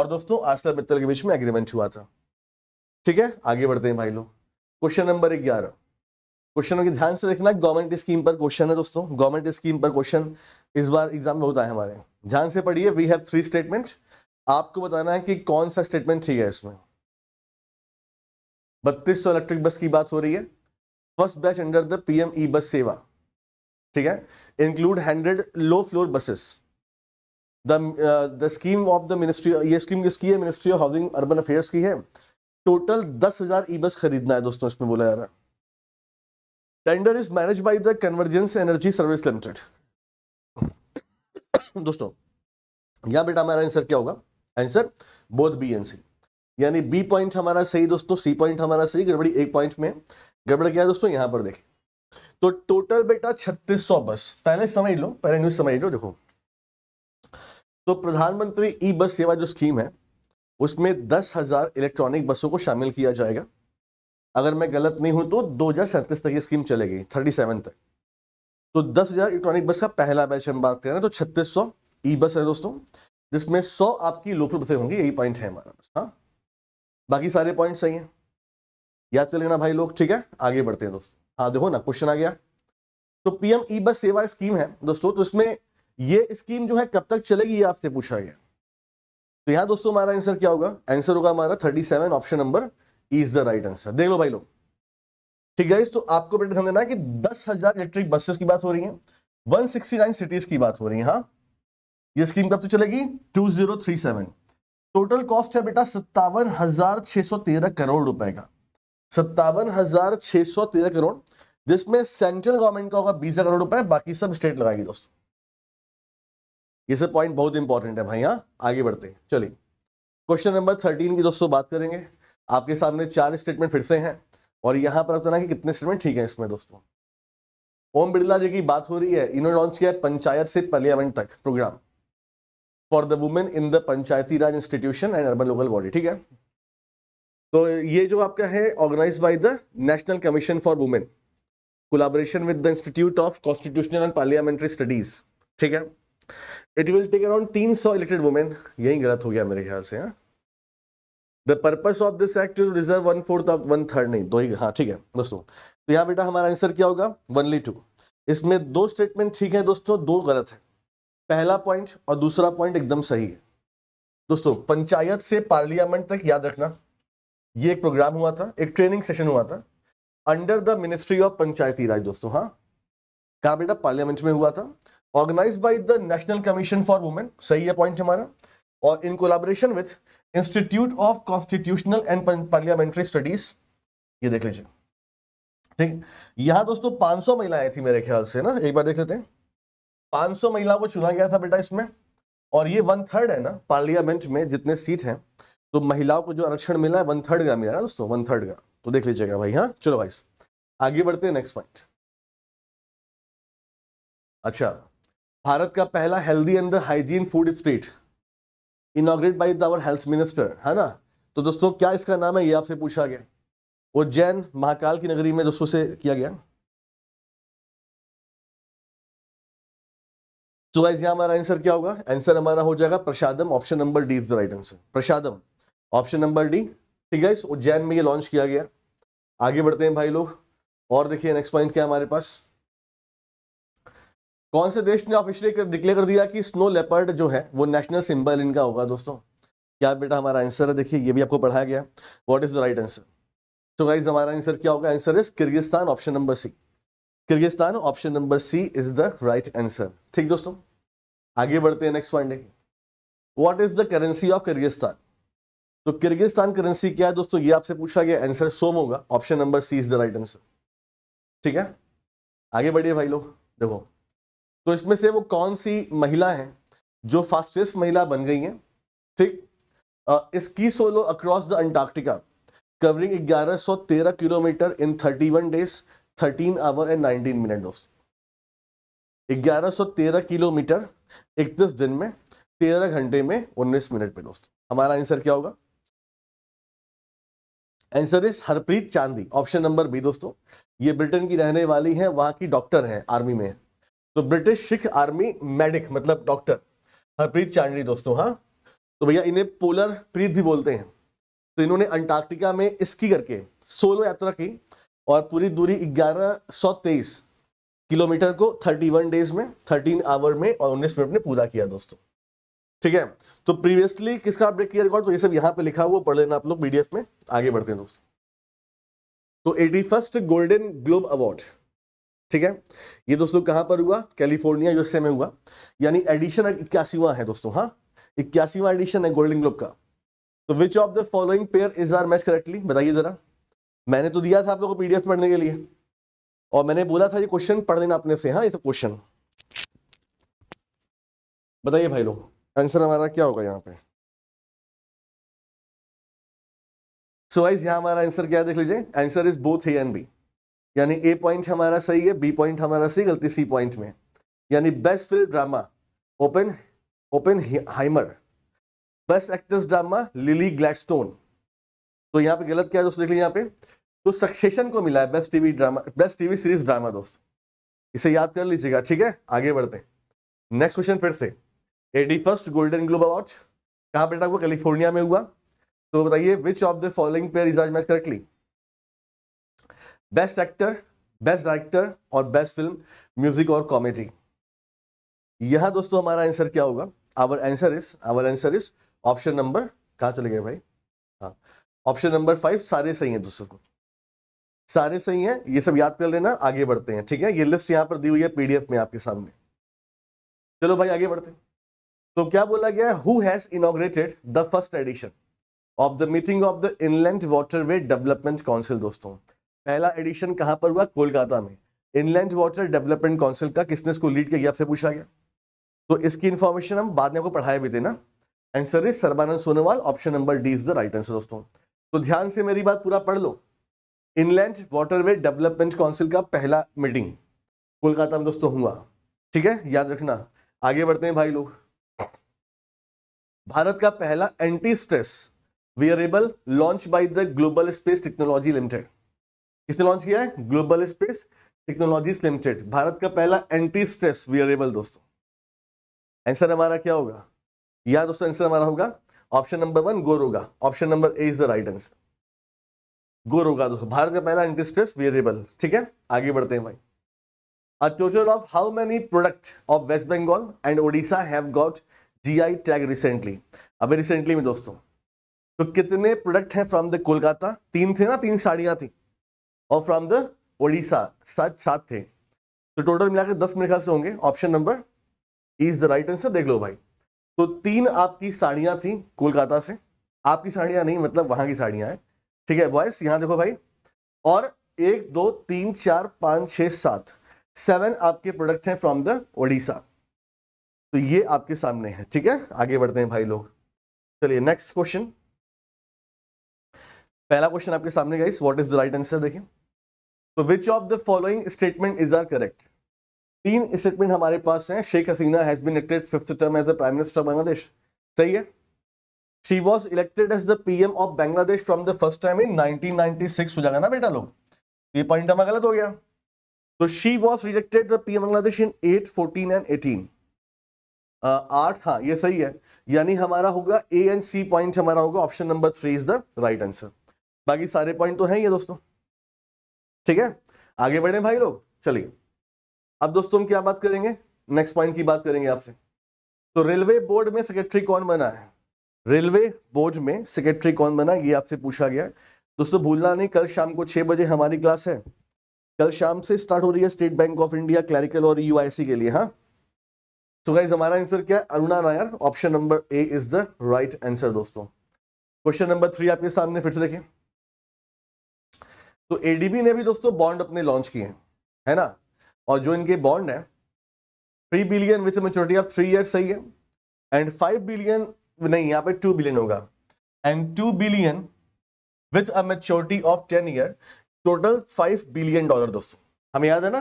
B: और दोस्तों आस्टर मित्तल के बीच में एग्रीमेंट हुआ था ठीक है आगे बढ़ते हैं भाई लोग क्वेश्चन नंबर ग्यारह क्वेश्चन के ध्यान से देखना गवर्नमेंट स्कीम पर क्वेश्चन है दोस्तों गवर्नमेंट स्कीम पर क्वेश्चन इस बार एग्जाम में होता है हमारे ध्यान से पढ़िए वी हैव थ्री स्टेटमेंट आपको बताना है कि कौन सा स्टेटमेंट ठीक है इसमें बत्तीस सौ इलेक्ट्रिक बस की बात हो रही है first batch under the PM E bus Sewa ठीक है include hundred low floor buses the scheme of the ministry ये स्कीम किसकी है ministry of housing urban affairs की है टोटल दस हजार ई बस खरीदना है दोस्तों इसमें बोला जा रहा है tender is manage by the convergence energy service limited दोस्तों यहां बेटा हमारा आंसर क्या होगा answer both B and C यानी बी पॉइंट हमारा सही दोस्तों सी पॉइंट हमारा सही गड़बड़ी एक पॉइंट में गड़बड़ गया दोस्तों यहां पर देखें तो टोटल बेटा छत्तीस बस पहले समझ लो पहले न्यूज समझ लो देखो तो प्रधानमंत्री ई बस सेवा जो स्कीम है उसमें दस हजार इलेक्ट्रॉनिक बसों को शामिल किया जाएगा अगर मैं गलत नहीं हूं तो दो तक ये स्कीम चलेगी थर्टी तक तो दस हजार इलेक्ट्रॉनिक बस का पहला बैच हम बात कर रहे हैं तो छत्तीस सौ ई बस है दोस्तों जिसमें सौ आपकी लोकल बसें होंगी यही पॉइंट है हमारा हाँ बाकी सारे पॉइंट सही हैं याद कर लेना भाई लोग ठीक है आगे बढ़ते हैं दोस्तों हाँ देखो ना क्वेश्चन आ गया तो पीएम ई बस सेवा स्कीम है दोस्तों तो इसमें ये स्कीम जो है कब तक चलेगी ये आपसे पूछा गया तो यहाँ दोस्तों हमारा आंसर क्या होगा आंसर होगा हमारा thirty seven option number is the right answer देख लो भाई लोग ठीक है तो आपको बेटा ध्यान देना है कि दस हजार इलेक्ट्रिक बसेस की बात हो रही है वन सिक्सटी नाइन सिटीज की बात हो रही है हाँ ये स्कीम कब तक चलेगी two zero three seven total cost है बेटा सत्तावन हजार छह सौ तेरह करोड़ रुपए का सत्तावन हजार छह सौ तेरह करोड़ जिसमें सेंट्रल गवर्नमेंट का होगा बीस करोड़ रुपए बाकी सब स्टेट लगाएगी दोस्तों ये सब पॉइंट बहुत इंपॉर्टेंट है भाई हाँ आगे बढ़ते हैं चलिए क्वेश्चन नंबर थर्टीन की दोस्तों बात करेंगे आपके सामने चार स्टेटमेंट फिर से हैं और यहाँ पर बताना तो कि कितने स्टेटमेंट ठीक है इसमें दोस्तों ओम बिरला जी की बात हो रही है इन्होंने लॉन्च किया है पंचायत से पार्लियामेंट तक program for the women in the panchayati raj institution and urban local body ठीक है तो ये जो आपका है organize by the national commission for women collaboration with the institute of constitutional and parliamentary studies ठीक है इट विल टेक अराउंड तीन सौ इलेक्टेड वुमेन यही गलत हो गया मेरे ख्याल से the purpose of this act to reserve one fourth of one third नहीं दो ही हाँ ठीक है दोस्तों तो यहाँ बेटा हमारा आंसर क्या होगा वनली टू इसमें दो स्टेटमेंट ठीक है दोस्तों दो गलत है पहला पॉइंट और दूसरा पॉइंट एकदम सही है दोस्तों पंचायत से पार्लियामेंट तक याद रखना ये एक प्रोग्राम हुआ था एक ट्रेनिंग सेशन हुआ था under the ministry of panchayati raj दोस्तों हाँ कहा बेटा पार्लियामेंट में हुआ था organize by the national commission for women सही है पॉइंट हमारा और in collaboration with institute of constitutional and parliamentary studies ये देख लीजिए ठीक यहाँ दोस्तों 500 महिलाएं थी मेरे ख्याल से ना एक बार देख लेते हैं 500 महिलाओं को चुना गया था बेटा इसमें और ये वन थर्ड है ना पार्लियामेंट में जितने सीट हैं तो महिलाओं को जो आरक्षण मिला है वन थर्ड का मिला है दोस्तों वन थर्ड का
A: तो देख लीजिएगा भाई हाँ चलो भाई आगे बढ़ते हैं नेक्स्ट पॉइंट अच्छा भारत का पहला healthy and hygiene food street
B: inaugurate by the health minister है ना तो दोस्तों क्या इसका नाम है ये आपसे पूछा गया
A: उज्जैन महाकाल की नगरी में दोस्तों से किया गया तो गाइज यहाँ हमारा आंसर क्या होगा आंसर हमारा हो जाएगा Prasadam option
B: number D is the right answer Prasadam option number D ठीक है उज्जैन में ये लॉन्च किया गया आगे बढ़ते हैं भाई लोग और देखिए नेक्स्ट पॉइंट क्या हमारे पास कौन से देश ने ऑफिशियली डिक्लेयर कर दिया कि स्नो लेपर्ड जो है वो नेशनल सिंबल इनका होगा दोस्तों क्या बेटा हमारा आंसर है देखिए ये भी आपको पढ़ाया गया what is the right answer तो गाइज हमारा आंसर क्या होगा answer is Kyrgyzstan option number C Kyrgyzstan option number C is the right answer ठीक दोस्तों आगे बढ़ते हैं नेक्स्ट पॉइंट देखिए what is the currency of Kyrgyzstan तो किर्गिस्तान करेंसी क्या है दोस्तों ये आपसे पूछा गया आंसर सोम होगा option number C is the right answer ठीक है आगे बढ़िए भाई लोग देखो तो इसमें से वो कौन सी महिला है जो फास्टेस्ट महिला बन गई है ठीक इसकी solo across the Antarctica covering 1113 kilometer in 31 days thirteen hour and nineteen minute दोस्तों ग्यारह सौ तेरह किलोमीटर इकतीस दिन में तेरह घंटे में उन्नीस मिनट में दोस्तों हमारा आंसर क्या होगा आंसर इज हरप्रीत चांदी ऑप्शन नंबर बी दोस्तों ये ब्रिटेन की रहने वाली है वहां की डॉक्टर है आर्मी में तो ब्रिटिश सिख आर्मी मेडिक मतलब डॉक्टर हरप्रीत चांदी दोस्तों हाँ तो भैया इन्हें पोलर प्रीत भी बोलते हैं तो इन्होंने अंटार्कटिका में इसकी करके सोलो यात्रा की और पूरी दूरी ग्यारह सौ तेईस किलोमीटर को 31 डेज में 13 आवर में और 19 मिनट में पूरा किया दोस्तों ठीक है तो प्रीवियसली किसका ब्रेक किया रिकॉर्ड तो ये सब यहाँ पे लिखा हुआ पढ़ लेना आप लोग पीडीएफ में आगे बढ़ते हैं दोस्तों तो eighty first golden globe award ठीक है ये दोस्तों कहाँ पर हुआ कैलिफोर्निया यूएसए में हुआ यानी एडिशन इक्यासीवा है दोस्तों हाँ इक्यासीवा एडिशन है गोल्डन ग्लोब का तो which of the following pair is are match correctly बताइए जरा मैंने तो दिया था आप लोगों को पीडीएफ पढ़ने के लिए और मैंने बोला था ये क्वेश्चन पढ़ देना अपने से हाँ ये सब क्वेश्चन
A: बताइए भाई लोग आंसर हमारा क्या होगा यहाँ पे सो वाइज यहाँ हमारा आंसर क्या देख लीजिए
B: answer is both A and B यानी ए पॉइंट हमारा सही है बी पॉइंट हमारा सही गलती सी पॉइंट में यानी best film drama open Oppenheimer best actress drama Lily Gladstone तो यहाँ पे गलत क्या दोस्तों देख लीजिए यहाँ पे तो सक्सेशन को मिला है best TV drama best TV series drama दोस्तों इसे याद कर लीजिएगा ठीक है आगे बढ़ते नेक्स्ट क्वेश्चन फिर से eighty first golden globe award कहाँ बेटा आपको कैलिफोर्निया में हुआ तो बताइए which of the following pair is match correctly best actor best director और बेस्ट फिल्म म्यूजिक और कॉमेडी यह दोस्तों हमारा आंसर क्या होगा our answer is our answer is option number कहाँ चले गए भाई हाँ ऑप्शन नंबर फाइव सारे सही हैं दोस्तों सारे सही हैं ये सब याद कर लेना आगे बढ़ते हैं ठीक है ये लिस्ट यहाँ पर दी हुई है पीडीएफ में आपके सामने चलो भाई आगे बढ़ते तो क्या बोला गया who has inaugurated the first edition of the meeting of the inland waterway development council दोस्तों पहला एडिशन कहां पर हुआ कोलकाता में इनलैंड वाटर डेवलपमेंट काउंसिल का किसने इसको लीड किया आपसे पूछा गया तो इसकी इन्फॉर्मेशन हम बाद में आपको पढ़ाए भी देना answer is Sarbananda Sonowal option number D is the right answer दोस्तों तो ध्यान से मेरी बात पूरा पढ़ लो इनलैंड वाटरवे डेवलपमेंट काउंसिल का पहला मीटिंग कोलकाता में दोस्तों हुआ ठीक है याद रखना आगे बढ़ते हैं भाई लोग भारत का पहला anti stress wearable launch by the global space technology limited किसने लॉन्च किया है global space technology limited Bharat का पहला एंटी स्ट्रेस वियरेबल दोस्तों आंसर हमारा क्या होगा या दोस्तों आंसर हमारा होगा ऑप्शन नंबर वन गोरोगा option number A is the right answer गोरोगा दोस्तों भारत का पहला इंटरेस्ट वेरिएबल ठीक है आगे बढ़ते हैं भाई a total of how many product of West Bengal and Odisha have got GI tag recently अभी रिसेंटली में दोस्तों तो कितने प्रोडक्ट हैं फ्रॉम द कोलकाता तीन थे ना तीन साड़ियां थी और फ्रॉम द ओडिशा सात सात थे तो टोटल मिलाकर दस मेरे ख्याल से होंगे option number is the right answer देख लो भाई तो तीन आपकी साड़ियां थी कोलकाता से आपकी साड़ियां नहीं मतलब वहां की साड़ियां हैं ठीक है बॉयस यहां देखो भाई और एक दो तीन चार पाँच छ सात सेवन आपके प्रोडक्ट हैं फ्रॉम द ओडिशा तो ये आपके सामने है ठीक है आगे बढ़ते हैं भाई लोग चलिए नेक्स्ट क्वेश्चन पहला क्वेश्चन आपके सामने guys what is the right answer देखिए तो which of the following statement is are correct तीन स्टेटमेंट हमारे पास हैं Sheikh Hasina has been elected fifth term as the prime minister of Bangladesh सही है she was elected as the PM of Bangladesh from the first time in 1996 हो जाएगा ना बेटा लोग ये पॉइंट हमारा गलत हो गया तो she was rejected the PM Bangladesh in eight fourteen and eighteen आठ हाँ ये सही है यानी हमारा होगा ए एंड सी पॉइंट हमारा होगा option number three is the right answer बाकी सारे पॉइंट तो हैं ये दोस्तों ठीक है आगे बढ़े भाई लोग चलिए अब दोस्तों हम क्या बात करेंगे नेक्स्ट पॉइंट की बात करेंगे आपसे तो रेलवे बोर्ड में सेक्रेटरी कौन बना है रेलवे बोर्ड में सेक्रेटरी कौन बना ये आपसे पूछा गया दोस्तों भूलना नहीं कल शाम को छह बजे हमारी क्लास है कल शाम से स्टार्ट हो रही है State bank of India clerical और यू e के लिए हाँ तो गाइज हमारा आंसर क्या है Aruna Nair option number A is the right answer दोस्तों क्वेश्चन नंबर थ्री आपके सामने फिर से देखें तो एडीबी ने भी दोस्तों बॉन्ड अपने लॉन्च किए हैं है ना और जो इनके बॉन्ड है three billion with maturity of three year सही है एंड फाइव बिलियन नहीं यहाँ पे टू बिलियन होगा and two billion with a maturity of ten year total five billion dollar दोस्तों हमें याद है ना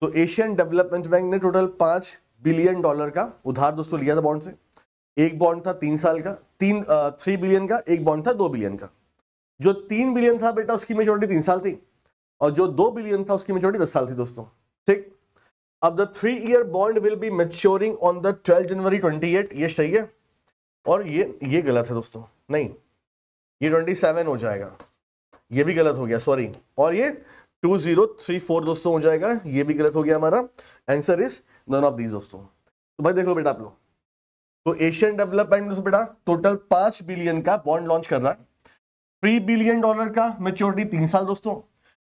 B: तो एशियन डेवलपमेंट बैंक ने टोटल पांच बिलियन डॉलर का उधार दोस्तों लिया था बॉन्ड से एक बॉन्ड था तीन साल का तीन थ्री बिलियन का एक बॉन्ड था दो बिलियन का जो तीन बिलियन था बेटा उसकी मेच्योरिटी तीन साल थी और जो दो बिलियन था उसकी मेच्योरिटी दस साल थी दोस्तों ठीक अब the three year bond will be maturing on the twelve January twenty eight ये सही है और ये ये गलत है दोस्तों नहीं ये ट्वेंटी सेवन हो जाएगा ये भी गलत हो गया सॉरी और ये टू जीरो थ्री फोर दोस्तों हो जाएगा ये भी गलत हो गया हमारा answer is none of these दोस्तों तो भाई देख लो बेटा आप लोग तो एशियन डेवलपमेंट बेटा टोटल पांच बिलियन का बॉन्ड लॉन्च कर रहा है थ्री बिलियन डॉलर का मेच्योरिटी तीन साल दोस्तों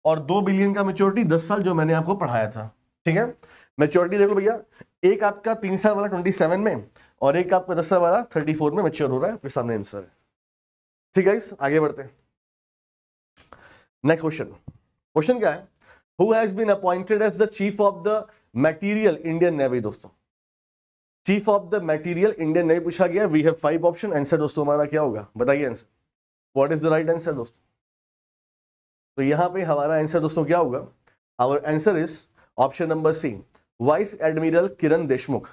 B: और दो बिलियन का मेच्योरिटी दस साल जो मैंने आपको पढ़ाया था ठीक है मेच्योरिटी देख लो भैया एक आपका तीन साल वाला ट्वेंटी सेवन में और एक आपका दस साल वाला थर्टी फोर में मेच्योर हो रहा है आपके सामने आंसर है ठीक है आगे बढ़ते नेक्स्ट क्वेश्चन क्वेश्चन क्या है who has been appointed as the chief of the material Indian navy दोस्तों chief of the material Indian navy पूछा गया we have five option answer दोस्तों हमारा क्या होगा बताइए answer what is the right answer दोस्तों तो यहाँ पे हमारा आंसर दोस्तों क्या होगा our answer is option number C vice admiral Kiran Deshmukh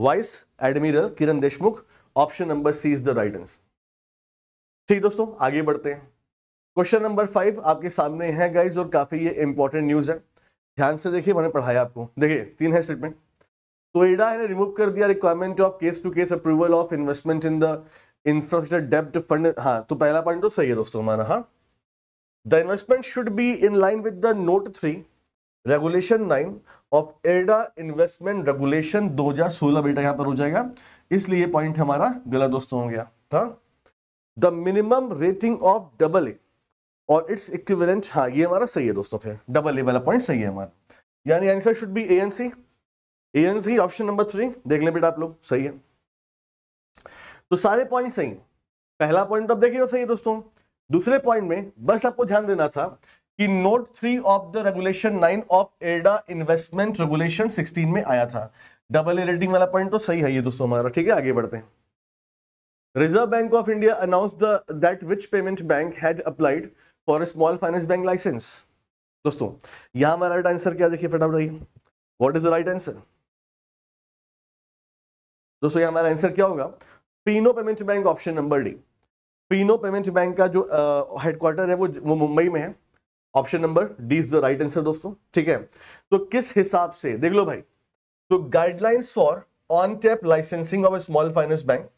B: vice admiral Kiran Deshmukh option number C is the right answer ठीक दोस्तों आगे बढ़ते हैं क्वेश्चन नंबर फाइव आपके सामने है गाइज और काफी ये इंपॉर्टेंट न्यूज है ध्यान से देखिए मैंने पढ़ाया आपको देखिए तीन है स्टेटमेंट टोएडा ने रिमूव कर दिया requirement of case to case approval of investment in the infrastructure डेप्ट फंड हाँ तो पहला पॉइंट तो सही है दोस्तों हमारा हाँ The investment should be in line with the Note 3, Regulation 9 of IRDA investment regulation 2016 बेटा यहां पर हो जाएगा इसलिए पॉइंट हमारा गला दोस्तों हो गया था the minimum rating of double A और इट्स इक्विवेलेंट हाँ ये हमारा सही है दोस्तों फिर डबल ए वाला पॉइंट सही है हमारा यानी answer should be A and C A and C option number three देख ले बेटा आप लोग सही है तो सारे पॉइंट सही पहला पॉइंट तो आप देखिए सही है दोस्तों दूसरे पॉइंट में बस आपको ध्यान देना था कि note three of the regulation nine of IRDA investment regulation sixteen में आया था डबल ए रेटिंग वाला पॉइंट तो सही है ये दोस्तों हमारा ठीक है आगे बढ़ते हैं Reserve bank of India announce that which payment bank had applied for small finance bank licence दोस्तों यहां हमारा राइट आंसर क्या देखिए फटाफट भाई what is the right answer दोस्तों यहां हमारा आंसर क्या होगा Fino payment bank option number D Fino payments bank का जो हेडक्वार्टर है वो वो मुंबई में है option number D is the right answer दोस्तों ठीक है तो किस हिसाब से देख लो भाई तो guidelines for on tap licensing of small finance bank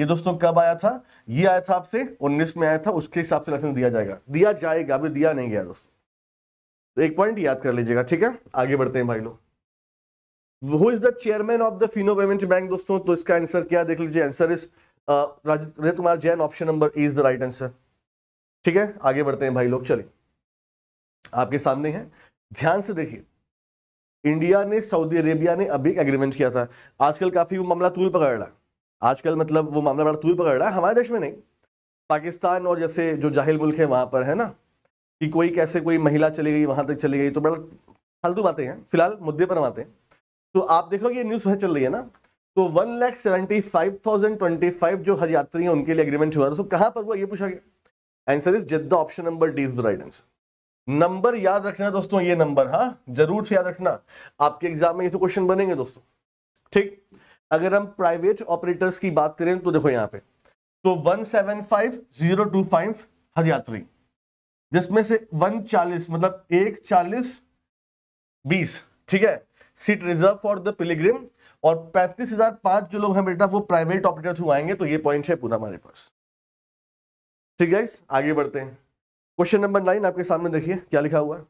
B: ये दोस्तों कब आया था ये आया था आपसे 19 में आया था उसके हिसाब से लाइसेंस दिया जाएगा दिया जाएगा अभी दिया नहीं गया दोस्तों तो एक पॉइंट याद कर लीजिएगा ठीक है आगे बढ़ते हैं भाई लोग who is the chairman of the Fino payment bank दोस्तों तो इसका आंसर क्या देख लीजिए answer is Rajat Kumar Jain option number is the right answer ठीक है आगे बढ़ते हैं भाई लोग चलिए आपके सामने है ध्यान से देखिए इंडिया ने सऊदी अरेबिया ने अभी एक एग्रीमेंट किया था आजकल काफी वो मामला तूल पकड़ रहा है आजकल मतलब वो मामला बड़ा तूल पकड़ रहा है हमारे देश में नहीं पाकिस्तान और जैसे जो जाहिल मुल्क है वहाँ पर है ना कि कोई कैसे कोई महिला चली गई वहां तक चली गई तो बड़ा फालतू बातें हैं फिलहाल मुद्दे पर हम आते हैं तो आप देख लो कि ये न्यूज़ चल रही है ना तो one lakh seventy five thousand twenty five जो हज यात्री हैं उनके लिए अग्रीमेंट हुआ था कहां पर हुआ ये पूछा गया answer is Jeddah option number D is the right answer number याद रखना दोस्तों ये नंबर हाँ जरूर से याद रखना आपके एग्जाम में ये क्वेश्चन तो बनेंगे दोस्तों ठीक अगर हम प्राइवेट ऑपरेटर्स की बात करें तो देखो यहाँ पे तो one seven five zero two five हज यात्री जिसमें से वन चालीस मतलब एक चालीस बीस ठीक है seat reserve for the pilgrim और पैंतीस हजार पांच जो लोग हैं बेटा वो प्राइवेट ऑपरेटर थ्रू आएंगे तो ये पॉइंट
A: है पूरा हमारे पास ठीक है आगे बढ़ते हैं क्वेश्चन नंबर नाइन आपके सामने देखिए क्या लिखा हुआ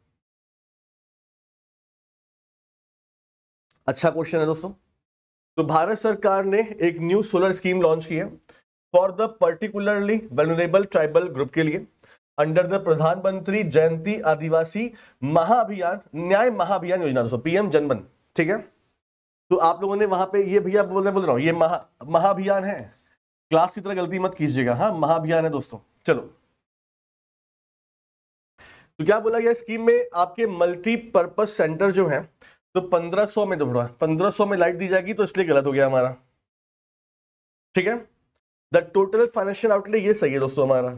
A: अच्छा क्वेश्चन है दोस्तों तो भारत सरकार ने एक न्यू सोलर स्कीम लॉन्च की है
B: for the particularly vulnerable tribal group के लिए अंडर द प्रधानमंत्री जयंती आदिवासी महाअभियान न्याय महाअभियान योजना दोस्तों पीएम जनमन ठीक है तो आप लोगों ने वहां पे ये भैया बोलने बोल रहा हूँ ये महा है क्लास की तरह गलती मत कीजिएगा हाँ महाभियान है दोस्तों चलो तो क्या बोला गया स्कीम में आपके मल्टीपर्पज सेंटर जो तो है तो 1500 में पंद्रह 1500 में लाइट दी जाएगी तो इसलिए गलत हो गया हमारा ठीक है द टोटल फाइनेंशियल आउटले ये सही है दोस्तों हमारा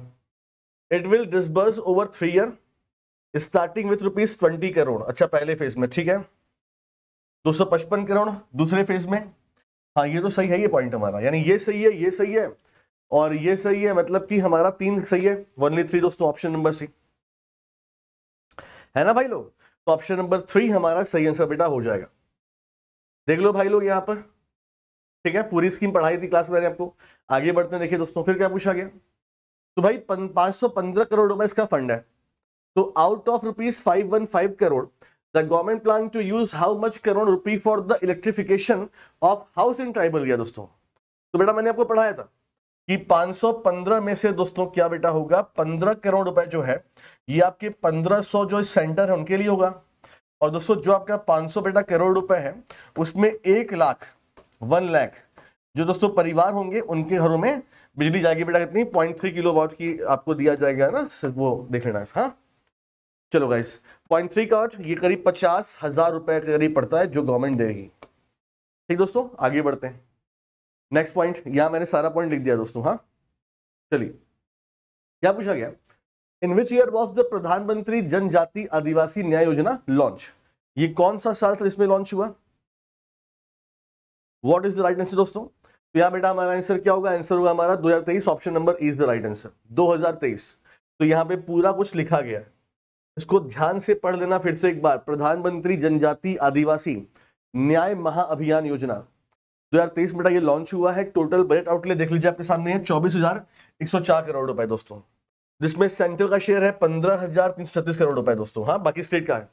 B: it will disburse over three year starting with rupees twenty crore अच्छा पहले फेज में ठीक है दो सौ पचपन करोड़ दूसरे फेज में हाँ ये तो सही है ये पॉइंट हमारा यानी ये सही है ये सही है और ये सही है मतलब कि हमारा तीन सही है वनली थ्री दोस्तों ऑप्शन नंबर सी है ना भाई लोग तो ऑप्शन नंबर थ्री हमारा सही आंसर बेटा हो जाएगा देख लो भाई लोग यहाँ पर ठीक है पूरी स्कीम पढ़ाई थी क्लास में मैंने आपको आगे बढ़ते हैं देखिए दोस्तों फिर क्या पूछा गया तो भाई पाँच सौ पंद्रह करोड़ रुपए इसका फंड है तो out of rupees five one five crore the government plan to use how much crore rupee for the electrification of house in tribal area dosto to beta maine aapko padhaya tha कि 515 में से दोस्तों क्या बेटा होगा 15 करोड़ रुपए जो है ये आपके 1500 जो सेंटर है उनके लिए होगा और दोस्तों जो आपका 500 बेटा करोड़ रुपए है उसमें एक लाख वन लाख जो दोस्तों परिवार होंगे उनके घरों में बिजली जाएगी बेटा कितनी पॉइंट थ्री किलो वॉट की आपको दिया जाएगा ना सिर्फ वो देख लेना हाँ चलो गाइस पॉइंट थ्री का ये करीब पचास हजार रुपए के करीब पड़ता है जो गवर्नमेंट देगी ठीक दोस्तों आगे बढ़ते हैं नेक्स्ट पॉइंट यहां मैंने सारा पॉइंट लिख दिया दोस्तों हाँ चलिए क्या पूछा गया in which year was the Pradhanmantri Janjati आदिवासी न्याय योजना लॉन्च ये कौन सा साल था इसमें लॉन्च हुआ what is the right answer दोस्तों तो यहां बेटा हमारा आंसर क्या होगा आंसर होगा हमारा दो option number is the right answer दो तो यहां पर पूरा कुछ लिखा गया है इसको ध्यान से पढ़ लेना फिर से एक बार प्रधानमंत्री जनजाति आदिवासी न्याय महाअभियान योजना 2023 में ये लॉन्च हुआ है टोटल बजट आउटले देख लीजिए आपके सामने है चौबीस हजार एक सौ चार करोड़ रुपए दोस्तों जिसमें सेंट्रल का शेयर है पंद्रह हजार तीन सौ छत्तीस करोड़ रुपए दोस्तों हाँ बाकी स्टेट का है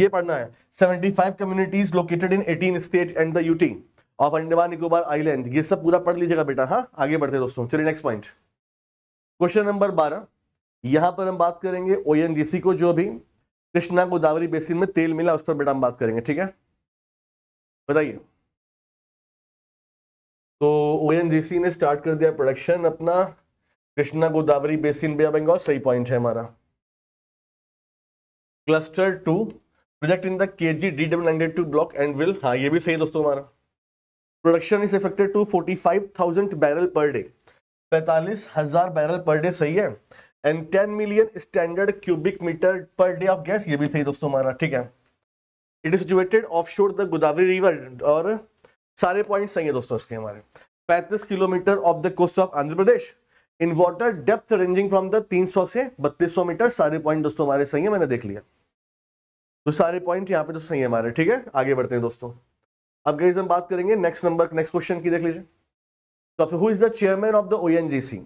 B: ये पढ़ना है seventy five communities located in eighteen state and the UT of Andaman Nicobar island ये सब पूरा पढ़ लीजिएगा बेटा हाँ आगे बढ़ते दोस्तों चलिए नेक्स्ट पॉइंट क्वेश्चन नंबर बारह यहां पर हम बात करेंगे ओ को जो भी कृष्णा गोदावरी बेसिन में तेल मिला उस पर बेटा हम बात करेंगे ठीक है बताइए तो ओ ने स्टार्ट कर दिया प्रोडक्शन अपना कृष्णा गोदावरी बेसिन बे बंगाल सही पॉइंट है हमारा cluster two project in the K G D W nine two block and will हाँ ये भी सही दोस्तों हमारा production is effected to forty five thousand barrel per day पैंतालीस हजार बैरल पर डे सही है and ten million standard cubic metre per day of gas ये भी सही दोस्तों हमारा ठीक है it is situated of offshore the Godavari river और सारे पॉइंट सही है दोस्तों इसके हमारे पैंतीस kilometre of the coast of Andhra Pradesh in water depth ranging from the 300 से 3200 मीटर सारे पॉइंट दोस्तों हमारे सही है मैंने देख लिया तो सारे पॉइंट यहाँ पे तो सही है हमारे ठीक है आगे बढ़ते हैं दोस्तों अब गई हम बात करेंगे नेक्स्ट नंबर नेक्स्ट क्वेश्चन की देख लीजिए तो who is the chairman of the O N G C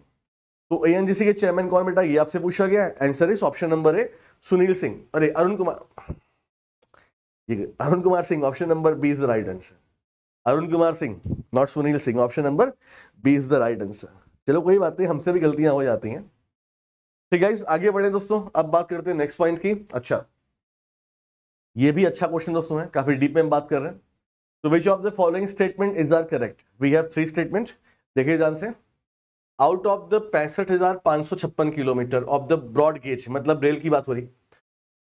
B: तो एएनजीसी के चेयरमैन कौन बेटा ये आपसे पूछा गया answer is option number A Sunil Singh अरे अरुण कुमार ये Arun Kumar Singh option number B is the right answer Arun Kumar Singh not Sunil Singh option number B is the right answer चलो कोई बात नहीं हमसे भी गलतियां हो जाती हैं ठीक है आगे बढ़े दोस्तों अब बात करते हैं नेक्स्ट पॉइंट की अच्छा ये भी अच्छा क्वेश्चन दोस्तों है काफी डीप में बात कर रहे हैं तो which of the following statement is are correct we have three statement देखिए ध्यान से आउट ऑफ द पैंसठ हजार पाँच सौ छप्पन kilometre of the broad gauge मतलब रेल की बात हो रही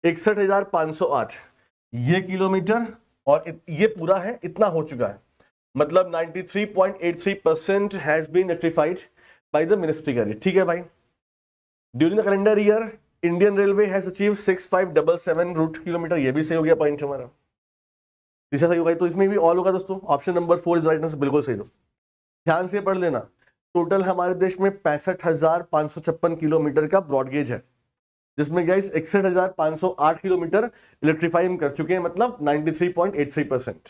B: इकसठ हजार पाँच सौ आठ ये किलोमीटर और ये पूरा है इतना हो चुका है मतलब 93.83 percent has been electrified by the ministry का ठीक है भाई during the calendar year Indian Railway has achieve six five double seven route kilometre ये भी सही हो गया पॉइंट हमारा तीसरा सही होगा तो इसमें भी ऑल होगा दोस्तों option number four is right बिल्कुल सही दोस्तों ध्यान से पढ़ लेना टोटल हमारे देश में पैंसठ किलोमीटर का ब्रॉडगेज है जिसमें गाइस इकसठ किलोमीटर इलेक्ट्रीफाई कर चुके हैं मतलब नाइन्टी परसेंट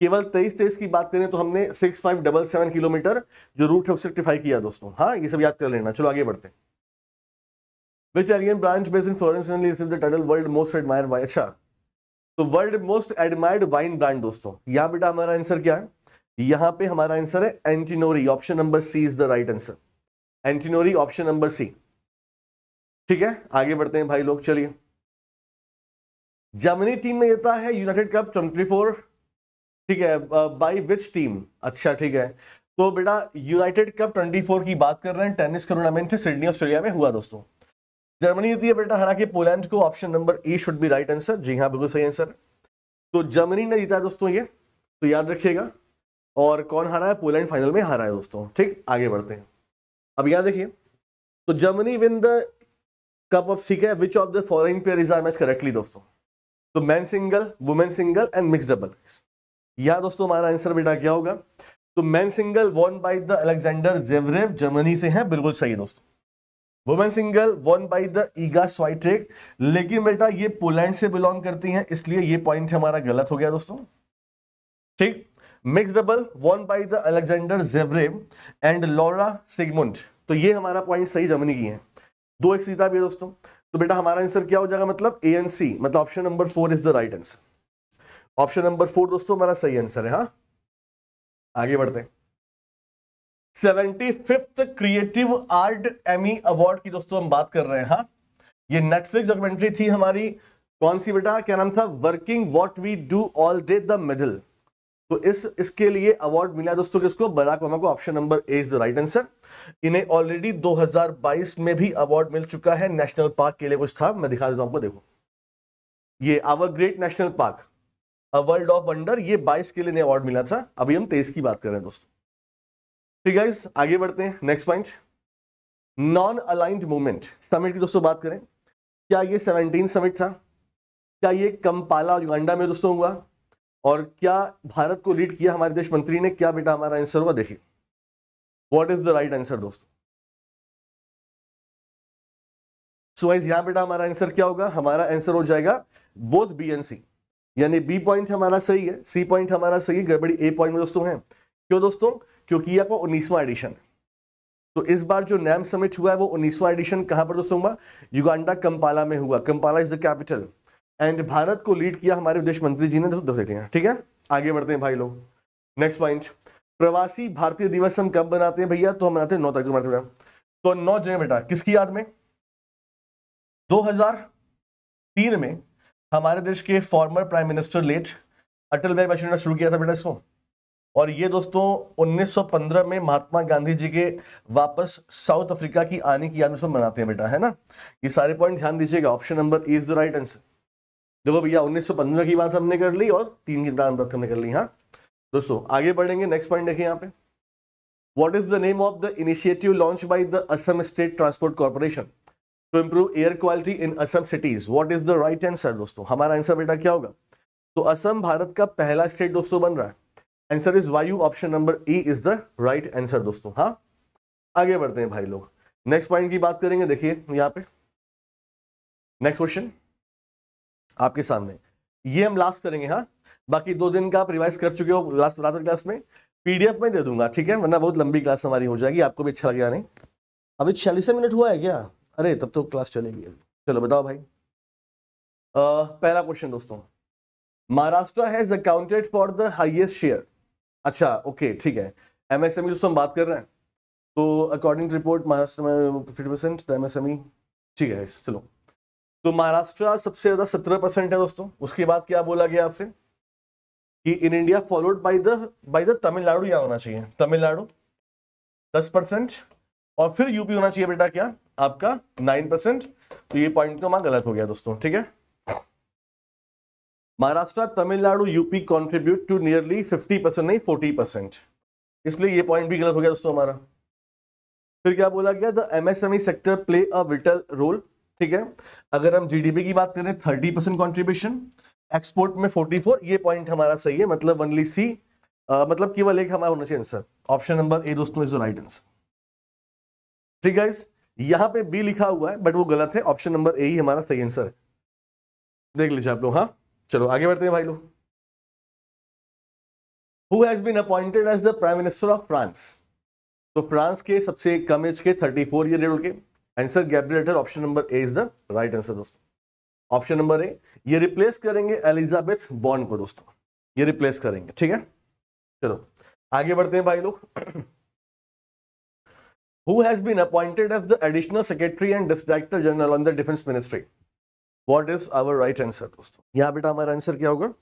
B: केवल तेईस तेईस की बात करें तो हमने six five double seven kilometre जो रूट है उसे इलेक्ट्रीफाई किया दोस्तों हाँ ये सब याद कर लेना चलो आगे बढ़ते which Italian branch base in Florence title world most admire wine अच्छा तो world most admired wine brand दोस्तों यहाँ बेटा हमारा आंसर क्या है यहां पे हमारा आंसर है Antinori option number C is the right answer Antinori option number C ठीक है आगे बढ़ते हैं भाई लोग चलिए जर्मनी टीम में जीता है यूनाइटेड कप ट्वेंटी ठीक है बाई विच टीम अच्छा ठीक है तो बेटा यूनाइटेड कप 24 की बात कर रहे हैं टेनिस का टूर्नामेंट सिडनी ऑस्ट्रेलिया में हुआ दोस्तों जर्मनी जीती है बेटा हालांकि पोलैंड को option number A should be right answer जी हाँ बिल्कुल सही आंसर तो जर्मनी ने जीता दोस्तों ये तो याद रखिएगा और कौन हारा है पोलैंड फाइनल में हारा है दोस्तों ठीक आगे बढ़ते हैं अब यहाँ देखिए तो Germany win the cup of सीके which of the following pair is are match correctly दोस्तों तो man single women single and mix double यहाँ दोस्तों हमारा आंसर बेटा क्या होगा तो man single won by the Alexander Zverev Germany से है बिल्कुल सही दोस्तों women single won by the Iga Swiatek लेकिन बेटा ये पोलैंड से बिलोंग करती हैं इसलिए ये पॉइंट हमारा गलत हो गया दोस्तों ठीक mix double won by the Alexander Zverev and Laura Siegemund तो ये हमारा पॉइंट सही जमनी की है दो एक सीधा भी है दोस्तों तो बेटा हमारा आंसर क्या हो जाएगा मतलब ए एन सी मतलब option number four is the right answer option number four दोस्तों हमारा सही आंसर है हाँ आगे बढ़ते हैं seventy fifth creative art Emmy award की दोस्तों हम बात कर रहे हैं हाँ ये नेटफ्लिक्स डॉक्यूमेंट्री थी हमारी कौन सी बेटा क्या नाम था working what we do all day the middle तो इस इसके लिए अवार्ड मिला दोस्तों किसको बराक ओबामा को option number A is the right answer इन्हें ऑलरेडी 2022 में भी अवार्ड मिल चुका है नेशनल पार्क के लिए कुछ था मैं दिखा देता हूं आपको देखो ये our great national park a world of wonder ये 22 के लिए ने अवार्ड मिला था अभी हम 23 की बात कर रहे हैं दोस्तों ठीक है आगे बढ़ते हैं next point non aligned movement summit की दोस्तों बात करें क्या ये सेवनटीन समिट था क्या ये कंपाला युगांडा में दोस्तों हुआ और क्या भारत को लीड किया हमारे देश मंत्री ने क्या बेटा हमारा आंसर हुआ देखिए what is the right answer दोस्तों सो वाइज यहां बेटा हमारा आंसर क्या होगा हमारा आंसर हो जाएगा बोथ बी एंड सी यानी बी पॉइंट हमारा सही है सी पॉइंट हमारा सही है गड़बड़ी ए पॉइंट में दोस्तों है क्यों दोस्तों क्योंकि ये आपका उन्नीसवा एडिशन है तो इस बार जो नैम समिट हुआ है वो उन्नीसवा एडिशन कहां पर दोस्तों हुआ युगांडा कंपाला में हुआ Kampala is the capital and Bharat को लीड किया हमारे विदेश मंत्री जी ने तो देख लिया ठीक है आगे बढ़ते हैं भाई लोग नेक्स्ट पॉइंट प्रवासी भारतीय दिवस हम कब मनाते हैं भैया तो हम मनाते हैं नौ तारीख को मनाते हैं तो नौ जगह बेटा किसकी याद में 2003 में हमारे देश के former prime minister late Atal Bihari Vajpayee ने शुरू किया था बेटा इसको और ये दोस्तों 1915 में महात्मा गांधी जी के वापस साउथ अफ्रीका की आने की याद में मनाते हैं बेटा है ना ये सारे पॉइंट ध्यान दीजिएगा option number is the right answer देखो भैया 1915 की बात हमने कर ली और तीन की बात बात हमने कर ली हाँ दोस्तों आगे बढ़ेंगे नेक्स्ट पॉइंट देखिए यहाँ पे what is the name of the initiative launch by the Assam state transport corporation to improve air quality in Assam cities what is the right answer दोस्तों हमारा आंसर बेटा क्या होगा तो असम भारत का पहला स्टेट दोस्तों बन रहा है answer is Vayu option number E is the right answer दोस्तों हाँ आगे बढ़ते हैं भाई लोग नेक्स्ट पॉइंट की बात करेंगे देखिए यहाँ पे नेक्स्ट क्वेश्चन आपके सामने ये हम लास्ट करेंगे हाँ बाकी दो दिन का आप रिवाइज कर चुके हो लास्ट रात क्लास में पीडीएफ में दे दूंगा ठीक है वरना बहुत लंबी क्लास हमारी हो जाएगी आपको भी अच्छा लगेगा नहीं अभी छियालीस मिनट हुआ है क्या अरे तब तो क्लास चलेगी अभी चलो बताओ भाई आ, पहला क्वेश्चन दोस्तों Maharashtra has accounted for the highest share अच्छा ओके ठीक है एमएसएमई e दोस्तों हम बात कर रहे हैं तो अकॉर्डिंग टू रिपोर्ट महाराष्ट्र में फिफ्टी परसेंट एमएसएमई ठीक है चलो तो महाराष्ट्र सबसे ज्यादा सत्रह परसेंट है दोस्तों उसके बाद क्या बोला गया आपसे कि in India followed by the by the Tamil Nadu या होना चाहिए तमिलनाडु दस परसेंट और फिर यूपी होना चाहिए बेटा क्या आपका नाइन परसेंट तो ये पॉइंट तो गलत हो गया दोस्तों ठीक है Maharashtra Tamil Nadu UP contribute to nearly fifty percent नहीं फोर्टी परसेंट इसलिए ये पॉइंट भी गलत हो गया दोस्तों हमारा फिर क्या बोला गया the MSME sector play a vital role ठीक है अगर हम जीडीपी की बात करें थर्टी परसेंट कॉन्ट्रीब्यूशन एक्सपोर्ट में फोर्टी फोर ये पॉइंट हमारा सही है मतलब वनली सी मतलब केवल एक हमारा होना चाहिए आंसर ऑप्शन नंबर ए दोस्तों इज राइट आंसर ठीक है यहां पे बी लिखा हुआ है बट वो गलत है ऑप्शन नंबर ए ही
A: हमारा सही आंसर है देख लीजिए आप लोग हाँ चलो आगे बढ़ते हैं भाई लोग who has been appointed as the prime minister of France तो
B: फ्रांस के सबसे कम एज के थर्टी फोर ईयर एड के answer Gabriel Attal option number A is the right answer दोस्तों ऑप्शन नंबर ए ये रिप्लेस करेंगे एलिजाबेथ बॉन्ड को दोस्तों ये रिप्लेस करेंगे ठीक है चलो आगे बढ़ते हैं भाई लोग who has been appointed as the additional secretary and director general on the ministry what is our right answer दोस्तों यहाँ बेटा हमारा आंसर क्या होगा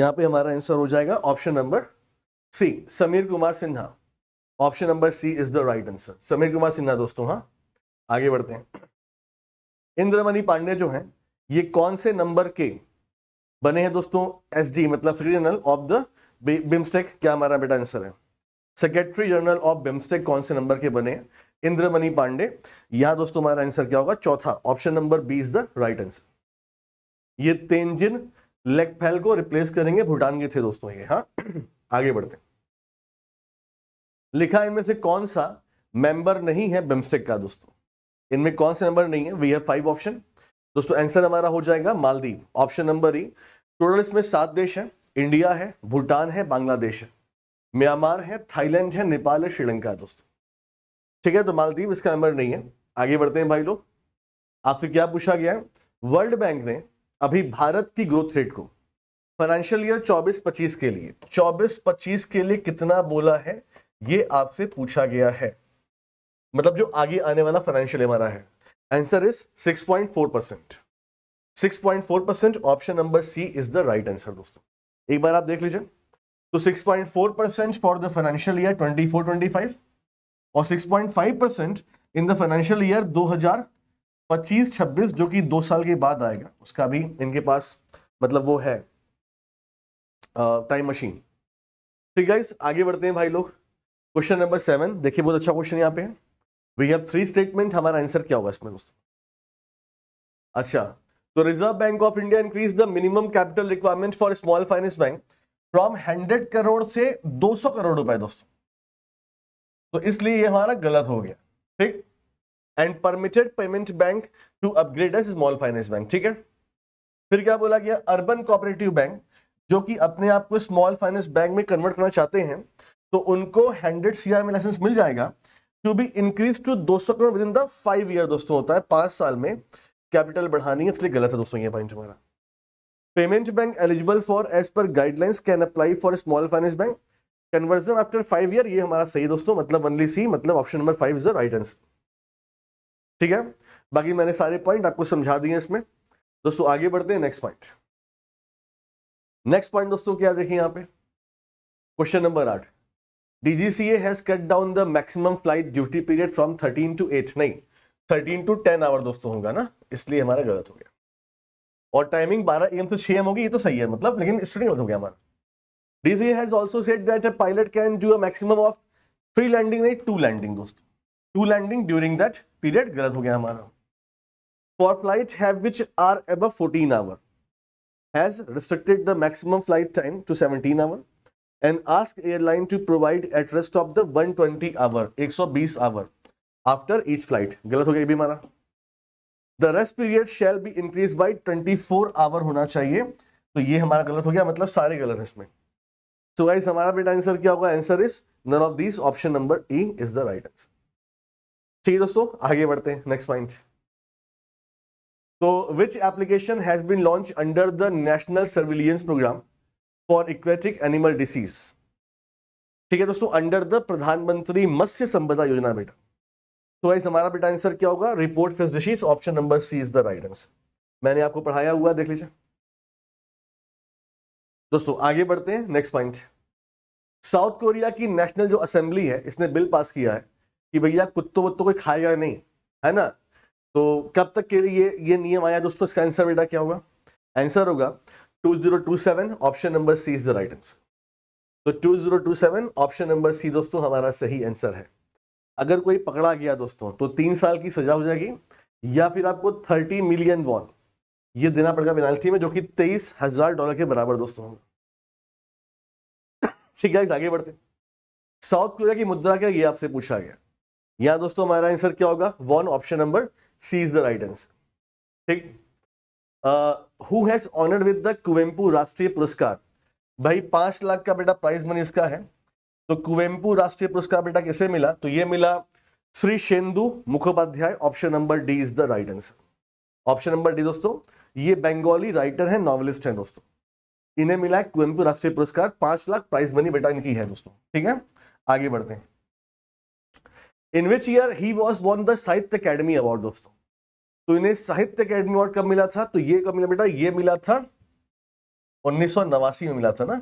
B: यहाँ पे हमारा आंसर हो जाएगा option number C Samir Kumar Sinha option number C is the right answer Samir Kumar Sinha दोस्तों हाँ आगे बढ़ते हैं इंद्रमणि पांडे जो हैं ये कौन से नंबर के बने हैं दोस्तों एसडी मतलब secretary general of the BIMSTEC क्या हमारा बेटा आंसर है सेक्रेटरी जनरल ऑफ बिम्स्टेक कौन से नंबर के बने हैं इंद्रमणि पांडे यहां दोस्तों हमारा आंसर क्या होगा चौथा option number B is the right answer ये तेंजिन लेकफेल को रिप्लेस करेंगे भूटान के थे दोस्तों ये हाँ *clears throat* आगे बढ़ते लिखा इनमें से कौन सा मेंबर नहीं है बिम्स्टेक का दोस्तों इनमें कौन से नंबर नहीं है वी हैव फाइव ऑप्शन दोस्तों आंसर हमारा हो जाएगा Maldives option number E total इसमें सात देश हैं इंडिया है भूटान है बांग्लादेश है म्यांमार है थाईलैंड है नेपाल है श्रीलंका है दोस्तों ठीक है तो मालदीव इसका नंबर नहीं है आगे बढ़ते हैं भाई लोग आपसे क्या पूछा गया है वर्ल्ड बैंक ने अभी भारत की ग्रोथ रेट को फाइनेंशियल ईयर 24-25 के लिए 24-25 के लिए कितना बोला है ये आपसे पूछा गया है मतलब जो आगे आने वाला फाइनेंशियल हमारा है answer is 6.4 percent six percent option number C is the right answer दोस्तों एक बार आप देख लीजिए तो 6.4 percent for the financial year 24 25 और 6.5 percent in the financial year 2025 26 जो कि दो साल के बाद आएगा उसका भी इनके पास मतलब वो है टाइम मशीन ठीक है आगे बढ़ते हैं भाई लोग क्वेश्चन नंबर सेवन देखिए बहुत अच्छा क्वेश्चन यहाँ पे है वी हैव थ्री स्टेटमेंट हमारा आंसर क्या होगा इसमें दोस्तों अच्छा तो reserve bank of India increase the minimum capital requirement for small finance bank from hundred crore से दो सौ करोड़ रुपए दोस्तों तो इसलिए ये हमारा गलत हो गया ठीक and permitted payment bank to upgrade small finance bank ठीक है फिर क्या बोला गया अर्बन कोऑपरेटिव बैंक जो कि अपने आप को स्मॉल फाइनेंस बैंक में कन्वर्ट करना चाहते हैं तो उनको हंड्रेड सी में लाइसेंस मिल जाएगा टू बी इंक्रीज टू सौ crore within the five year दोस्तों होता है पांच साल में कैपिटल बढ़ानी है इसलिए गलत है दोस्तों ये पॉइंट हमारा payment bank eligible for as per guidelines can apply for small finance bank conversion after five year ये हमारा सही दोस्तों मतलब ओनली सी मतलब option number five is the right answer ठीक है बाकी मैंने सारे पॉइंट आपको समझा दिए इसमें दोस्तों आगे बढ़ते हैं नेक्स्ट पॉइंट नेक्स्ट पॉइंट दोस्तों क्या देखिए यहाँ पे क्वेश्चन नंबर आठ DGCA has cut down the maximum flight duty period from 13 to 8 नहीं 13 टू 10 आवर दोस्तों होगा ना इसलिए हमारा गलत हो गया और टाइमिंग 12 एम से 6 एम होगी ये तो सही है मतलब लेकिन स्टूडेंट गलत हो गया हमारा DGA has also set that pilot can do a maximum of three landing नहीं टू लैंडिंग दोस्तों two landing during that period गलत हो गया हमारा फॉर फ्लाइट है maximum flight time to seventeen hour and ask airline to provide at rest of the 120 hour 120 hour after each flight गलत हो गया ये भी माना the rest period shall be increase by 24 hour होना चाहिए तो ये हमारा गलत हो गया मतलब सारे गलत है इसमें so गाइस हमारा बेटा आंसर क्या होगा answer is none of these option number E is the right answer ठीक है दोस्तों आगे बढ़ते हैं नेक्स्ट पॉइंट तो which application has been launch under the national surveillance programme for aquatic animal disease ठीक है दोस्तों अंडर द प्रधानमंत्री मत्स्य संपदा योजना बेटा तो वाइस हमारा बेटा आंसर क्या होगा report fish disease option number C is the right answer मैंने आपको पढ़ाया हुआ देख लीजिए दोस्तों आगे बढ़ते हैं नेक्स्ट पॉइंट साउथ कोरिया की नेशनल जो असेंबली है इसने बिल पास किया है कि भैया कुत्तों वत्तों को खाएगा नहीं है ना तो कब तक के लिए ये ये नियम आया दोस्तों इसका आंसर बेटा क्या होगा आंसर होगा 2027 option number C is the right answer तो 2027 ऑप्शन नंबर सी दोस्तों हमारा सही आंसर है अगर कोई पकड़ा गया दोस्तों तो तीन साल की सजा हो जाएगी या फिर आपको 30 मिलियन वॉन ये देना पड़ेगा पेनाल्टी में जो कि तेईस हजार डॉलर के बराबर दोस्तों होगा *coughs* ठीक है आगे बढ़ते साउथ कोरिया की मुद्रा क्या ये आपसे पूछा गया यहाँ दोस्तों हमारा आंसर क्या होगा one option number C is the right answer ठीक who has honoured with the Kuvempu Rashtriya Puraskar भाई पांच लाख का बेटा प्राइज मनी इसका है तो कुवेम्पू राष्ट्रीय पुरस्कार बेटा किसे मिला तो ये मिला Shirshendu Mukhopadhyay option number D is the right answer option number D दोस्तों ये बंगाली राइटर है नॉवलिस्ट है दोस्तों इन्हें मिला है कुवेम्पू राष्ट्रीय पुरस्कार पांच लाख प्राइज मनी बेटा इनकी है दोस्तों ठीक है आगे बढ़ते हैं in which year he was won the Sahitya Akademi award दोस्तों तो इन्हें साहित्य अकेडमी अवार्ड कब मिला था तो ये कब मिला बेटा ये मिला था उन्नीस में मिला था ना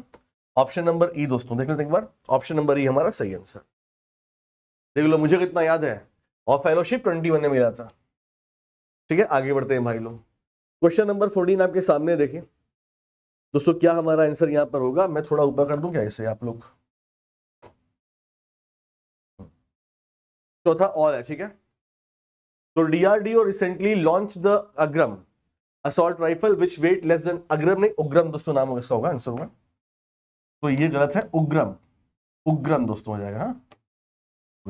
B: ऑप्शन नंबर ई दोस्तों देख लेते एक बार ऑप्शन नंबर ई हमारा सही आंसर देख लो मुझे कितना याद है और फेलोशिप ट्वेंटी वन में मिला था ठीक है आगे बढ़ते हैं भाई लोग क्वेश्चन नंबर फोर्टीन आपके सामने देखिए दोस्तों क्या हमारा आंसर यहाँ पर होगा मैं
A: थोड़ा ऊपर कर दूं क्या इसे आप लोग चौथा तो ऑल है ठीक है तो DRDO recently launch the Agram
B: assault rifle which weight less than Agram नहीं उग्रम दोस्तों नाम होगा इसका होगा आंसर होगा तो ये गलत है उग्रम उग्रम दोस्तों हो जाएगा हाँ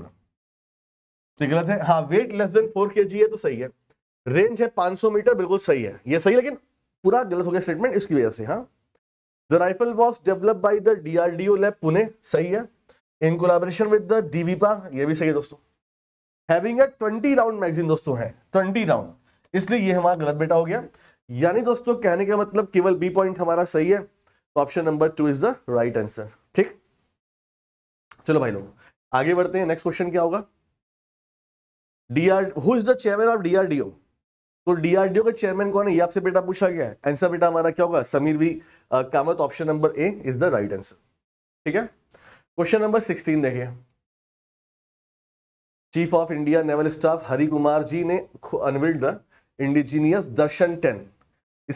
B: तो गलत है हाँ वेट लेस देन फोर के है तो सही है रेंज है 500 मीटर बिल्कुल सही है ये सही लेकिन पूरा गलत हो गया स्टेटमेंट इसकी वजह से हाँ the rifle was develop by the DRDO lab Pune सही है in collaboration with the Dvipa ये भी सही है दोस्तों हैविंग ट्वेंटी राउंड मैगजीन दोस्तों है ट्वेंटी राउंड इसलिए ये हमारा गलत बेटा हो गया यानी दोस्तों कहने का मतलब केवल बी पॉइंट हमारा सही है तो option number two is the right answer ठीक चलो भाई लोग आगे बढ़ते हैं नेक्स्ट क्वेश्चन क्या होगा DR who is the chairman of DRDO तो डीआरडीओ के चेयरमैन कौन है ये आपसे बेटा पूछा गया है आंसर बेटा हमारा क्या होगा Samir V Kamat option number A is the right answer ठीक है क्वेश्चन नंबर सिक्सटीन देखिए chief of India naval staff Hari Kumar ji ने unveiled the indigenous Darshan ten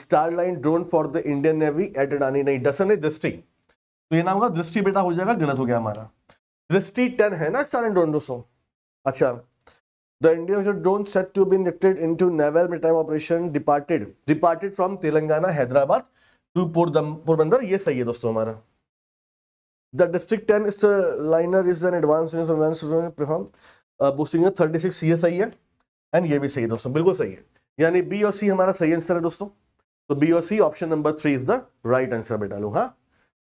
B: Starliner drone for the Indian navy at Adani नहीं डसन ए दृष्टि तो ये नाम होगा दृष्टि बेटा हो जाएगा गलत हो गया हमारा दृष्टि टेन है ना स्टारलाइन ड्रोन दोस्तों अच्छा the Indian drone set to be injected into naval maritime operation departed departed from Telangana Hyderabad to Porbandar ये सही है दोस्तों हमारा the district ten liner is an advance perform boosting thirty six ये सही है एंड ये भी सही है दोस्तों बिल्कुल सही है यानी बी और सी हमारा सही आंसर है दोस्तों तो बी और C option number three is the right answer बेटा लो हाँ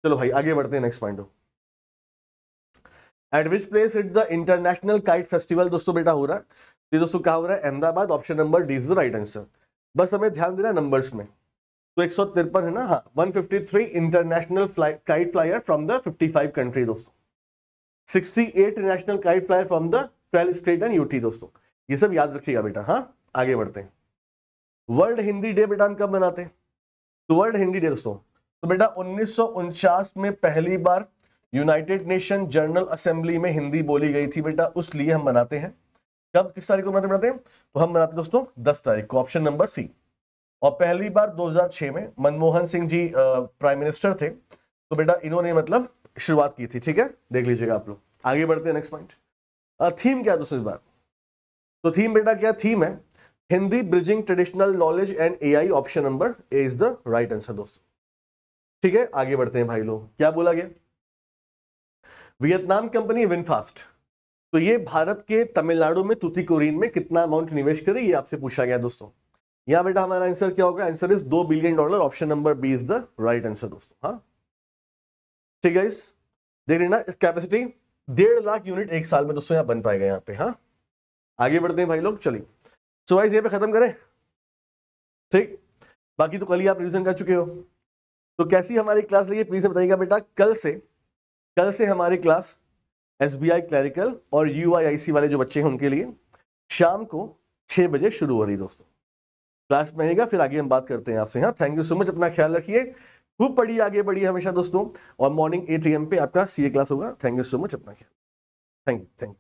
B: चलो भाई आगे बढ़ते हैं next point at which place it the international kite festival दोस्तों बेटा हो रहा है तो ये दोस्तों कहा हो रहा है Ahmedabad option number D is the right answer बस हमें ध्यान देना नंबर्स में तो एक है ना हाँ 153 international kite flyer from the 55 country दोस्तों 68 national kite flyer from the twelve state and UT दोस्तों ये सब याद रखिएगा बेटा हाँ आगे बढ़ते हैं वर्ल्ड हिंदी डे बेटा हम कब मनाते हैं तो वर्ल्ड हिंदी डे दोस्तों तो बेटा उन्नीस में पहली बार यूनाइटेड नेशन जनरल असेंबली में हिंदी बोली गई थी बेटा उस लिए हम मनाते हैं कब किस तारीख को मनाते बनाते हैं तो हम मनाते दोस्तों दस तारीख को ऑप्शन नंबर सी और पहली बार 2006 में मनमोहन सिंह जी प्राइम मिनिस्टर थे तो बेटा इन्होंने मतलब शुरुआत की थी ठीक है देख लीजिएगा आप लोग आगे बढ़ते हैं नेक्स्ट पॉइंट थीम क्या दोस्तों इस बार तो थीम बेटा क्या थीम है Hindi bridging traditional knowledge and AI option number A is the right answer दोस्तों ठीक है आगे बढ़ते हैं भाई लोग क्या बोला गया वियतनाम कंपनी विनफास्ट तो ये भारत के तमिलनाडु में तुतिकोरीन में कितना अमाउंट निवेश करे ये आपसे पूछा गया दोस्तों यहां बेटा हमारा आंसर क्या होगा आंसर इज दो billion dollar option number B is the right answer दोस्तों हाँ ठीक है इस देख लेना कैपेसिटी डेढ़ लाख यूनिट एक साल में दोस्तों यहाँ बन पाएगा यहाँ पे हाँ आगे बढ़ते हैं भाई लोग चलिए सो वाइज यहाँ पे खत्म करें ठीक बाकी तो कल ही आप रिविजन कर चुके हो तो कैसी हमारी क्लास लगी प्लीज बताइएगा बेटा कल से कल से हमारी class S B I clerical और यू आई आई सी वाले जो बच्चे हैं उनके लिए शाम को छह बजे शुरू हो रही दोस्तों क्लास में रहेगा फिर आगे हम बात करते हैं आपसे हाँ थैंक यू सो मच अपना ख्याल रखिए खूब पढ़िए आगे बढ़िए हमेशा दोस्तों और मॉर्निंग एट ए पे आपका सी क्लास होगा थैंक यू सो मच अपना थैंक यू थैंक यू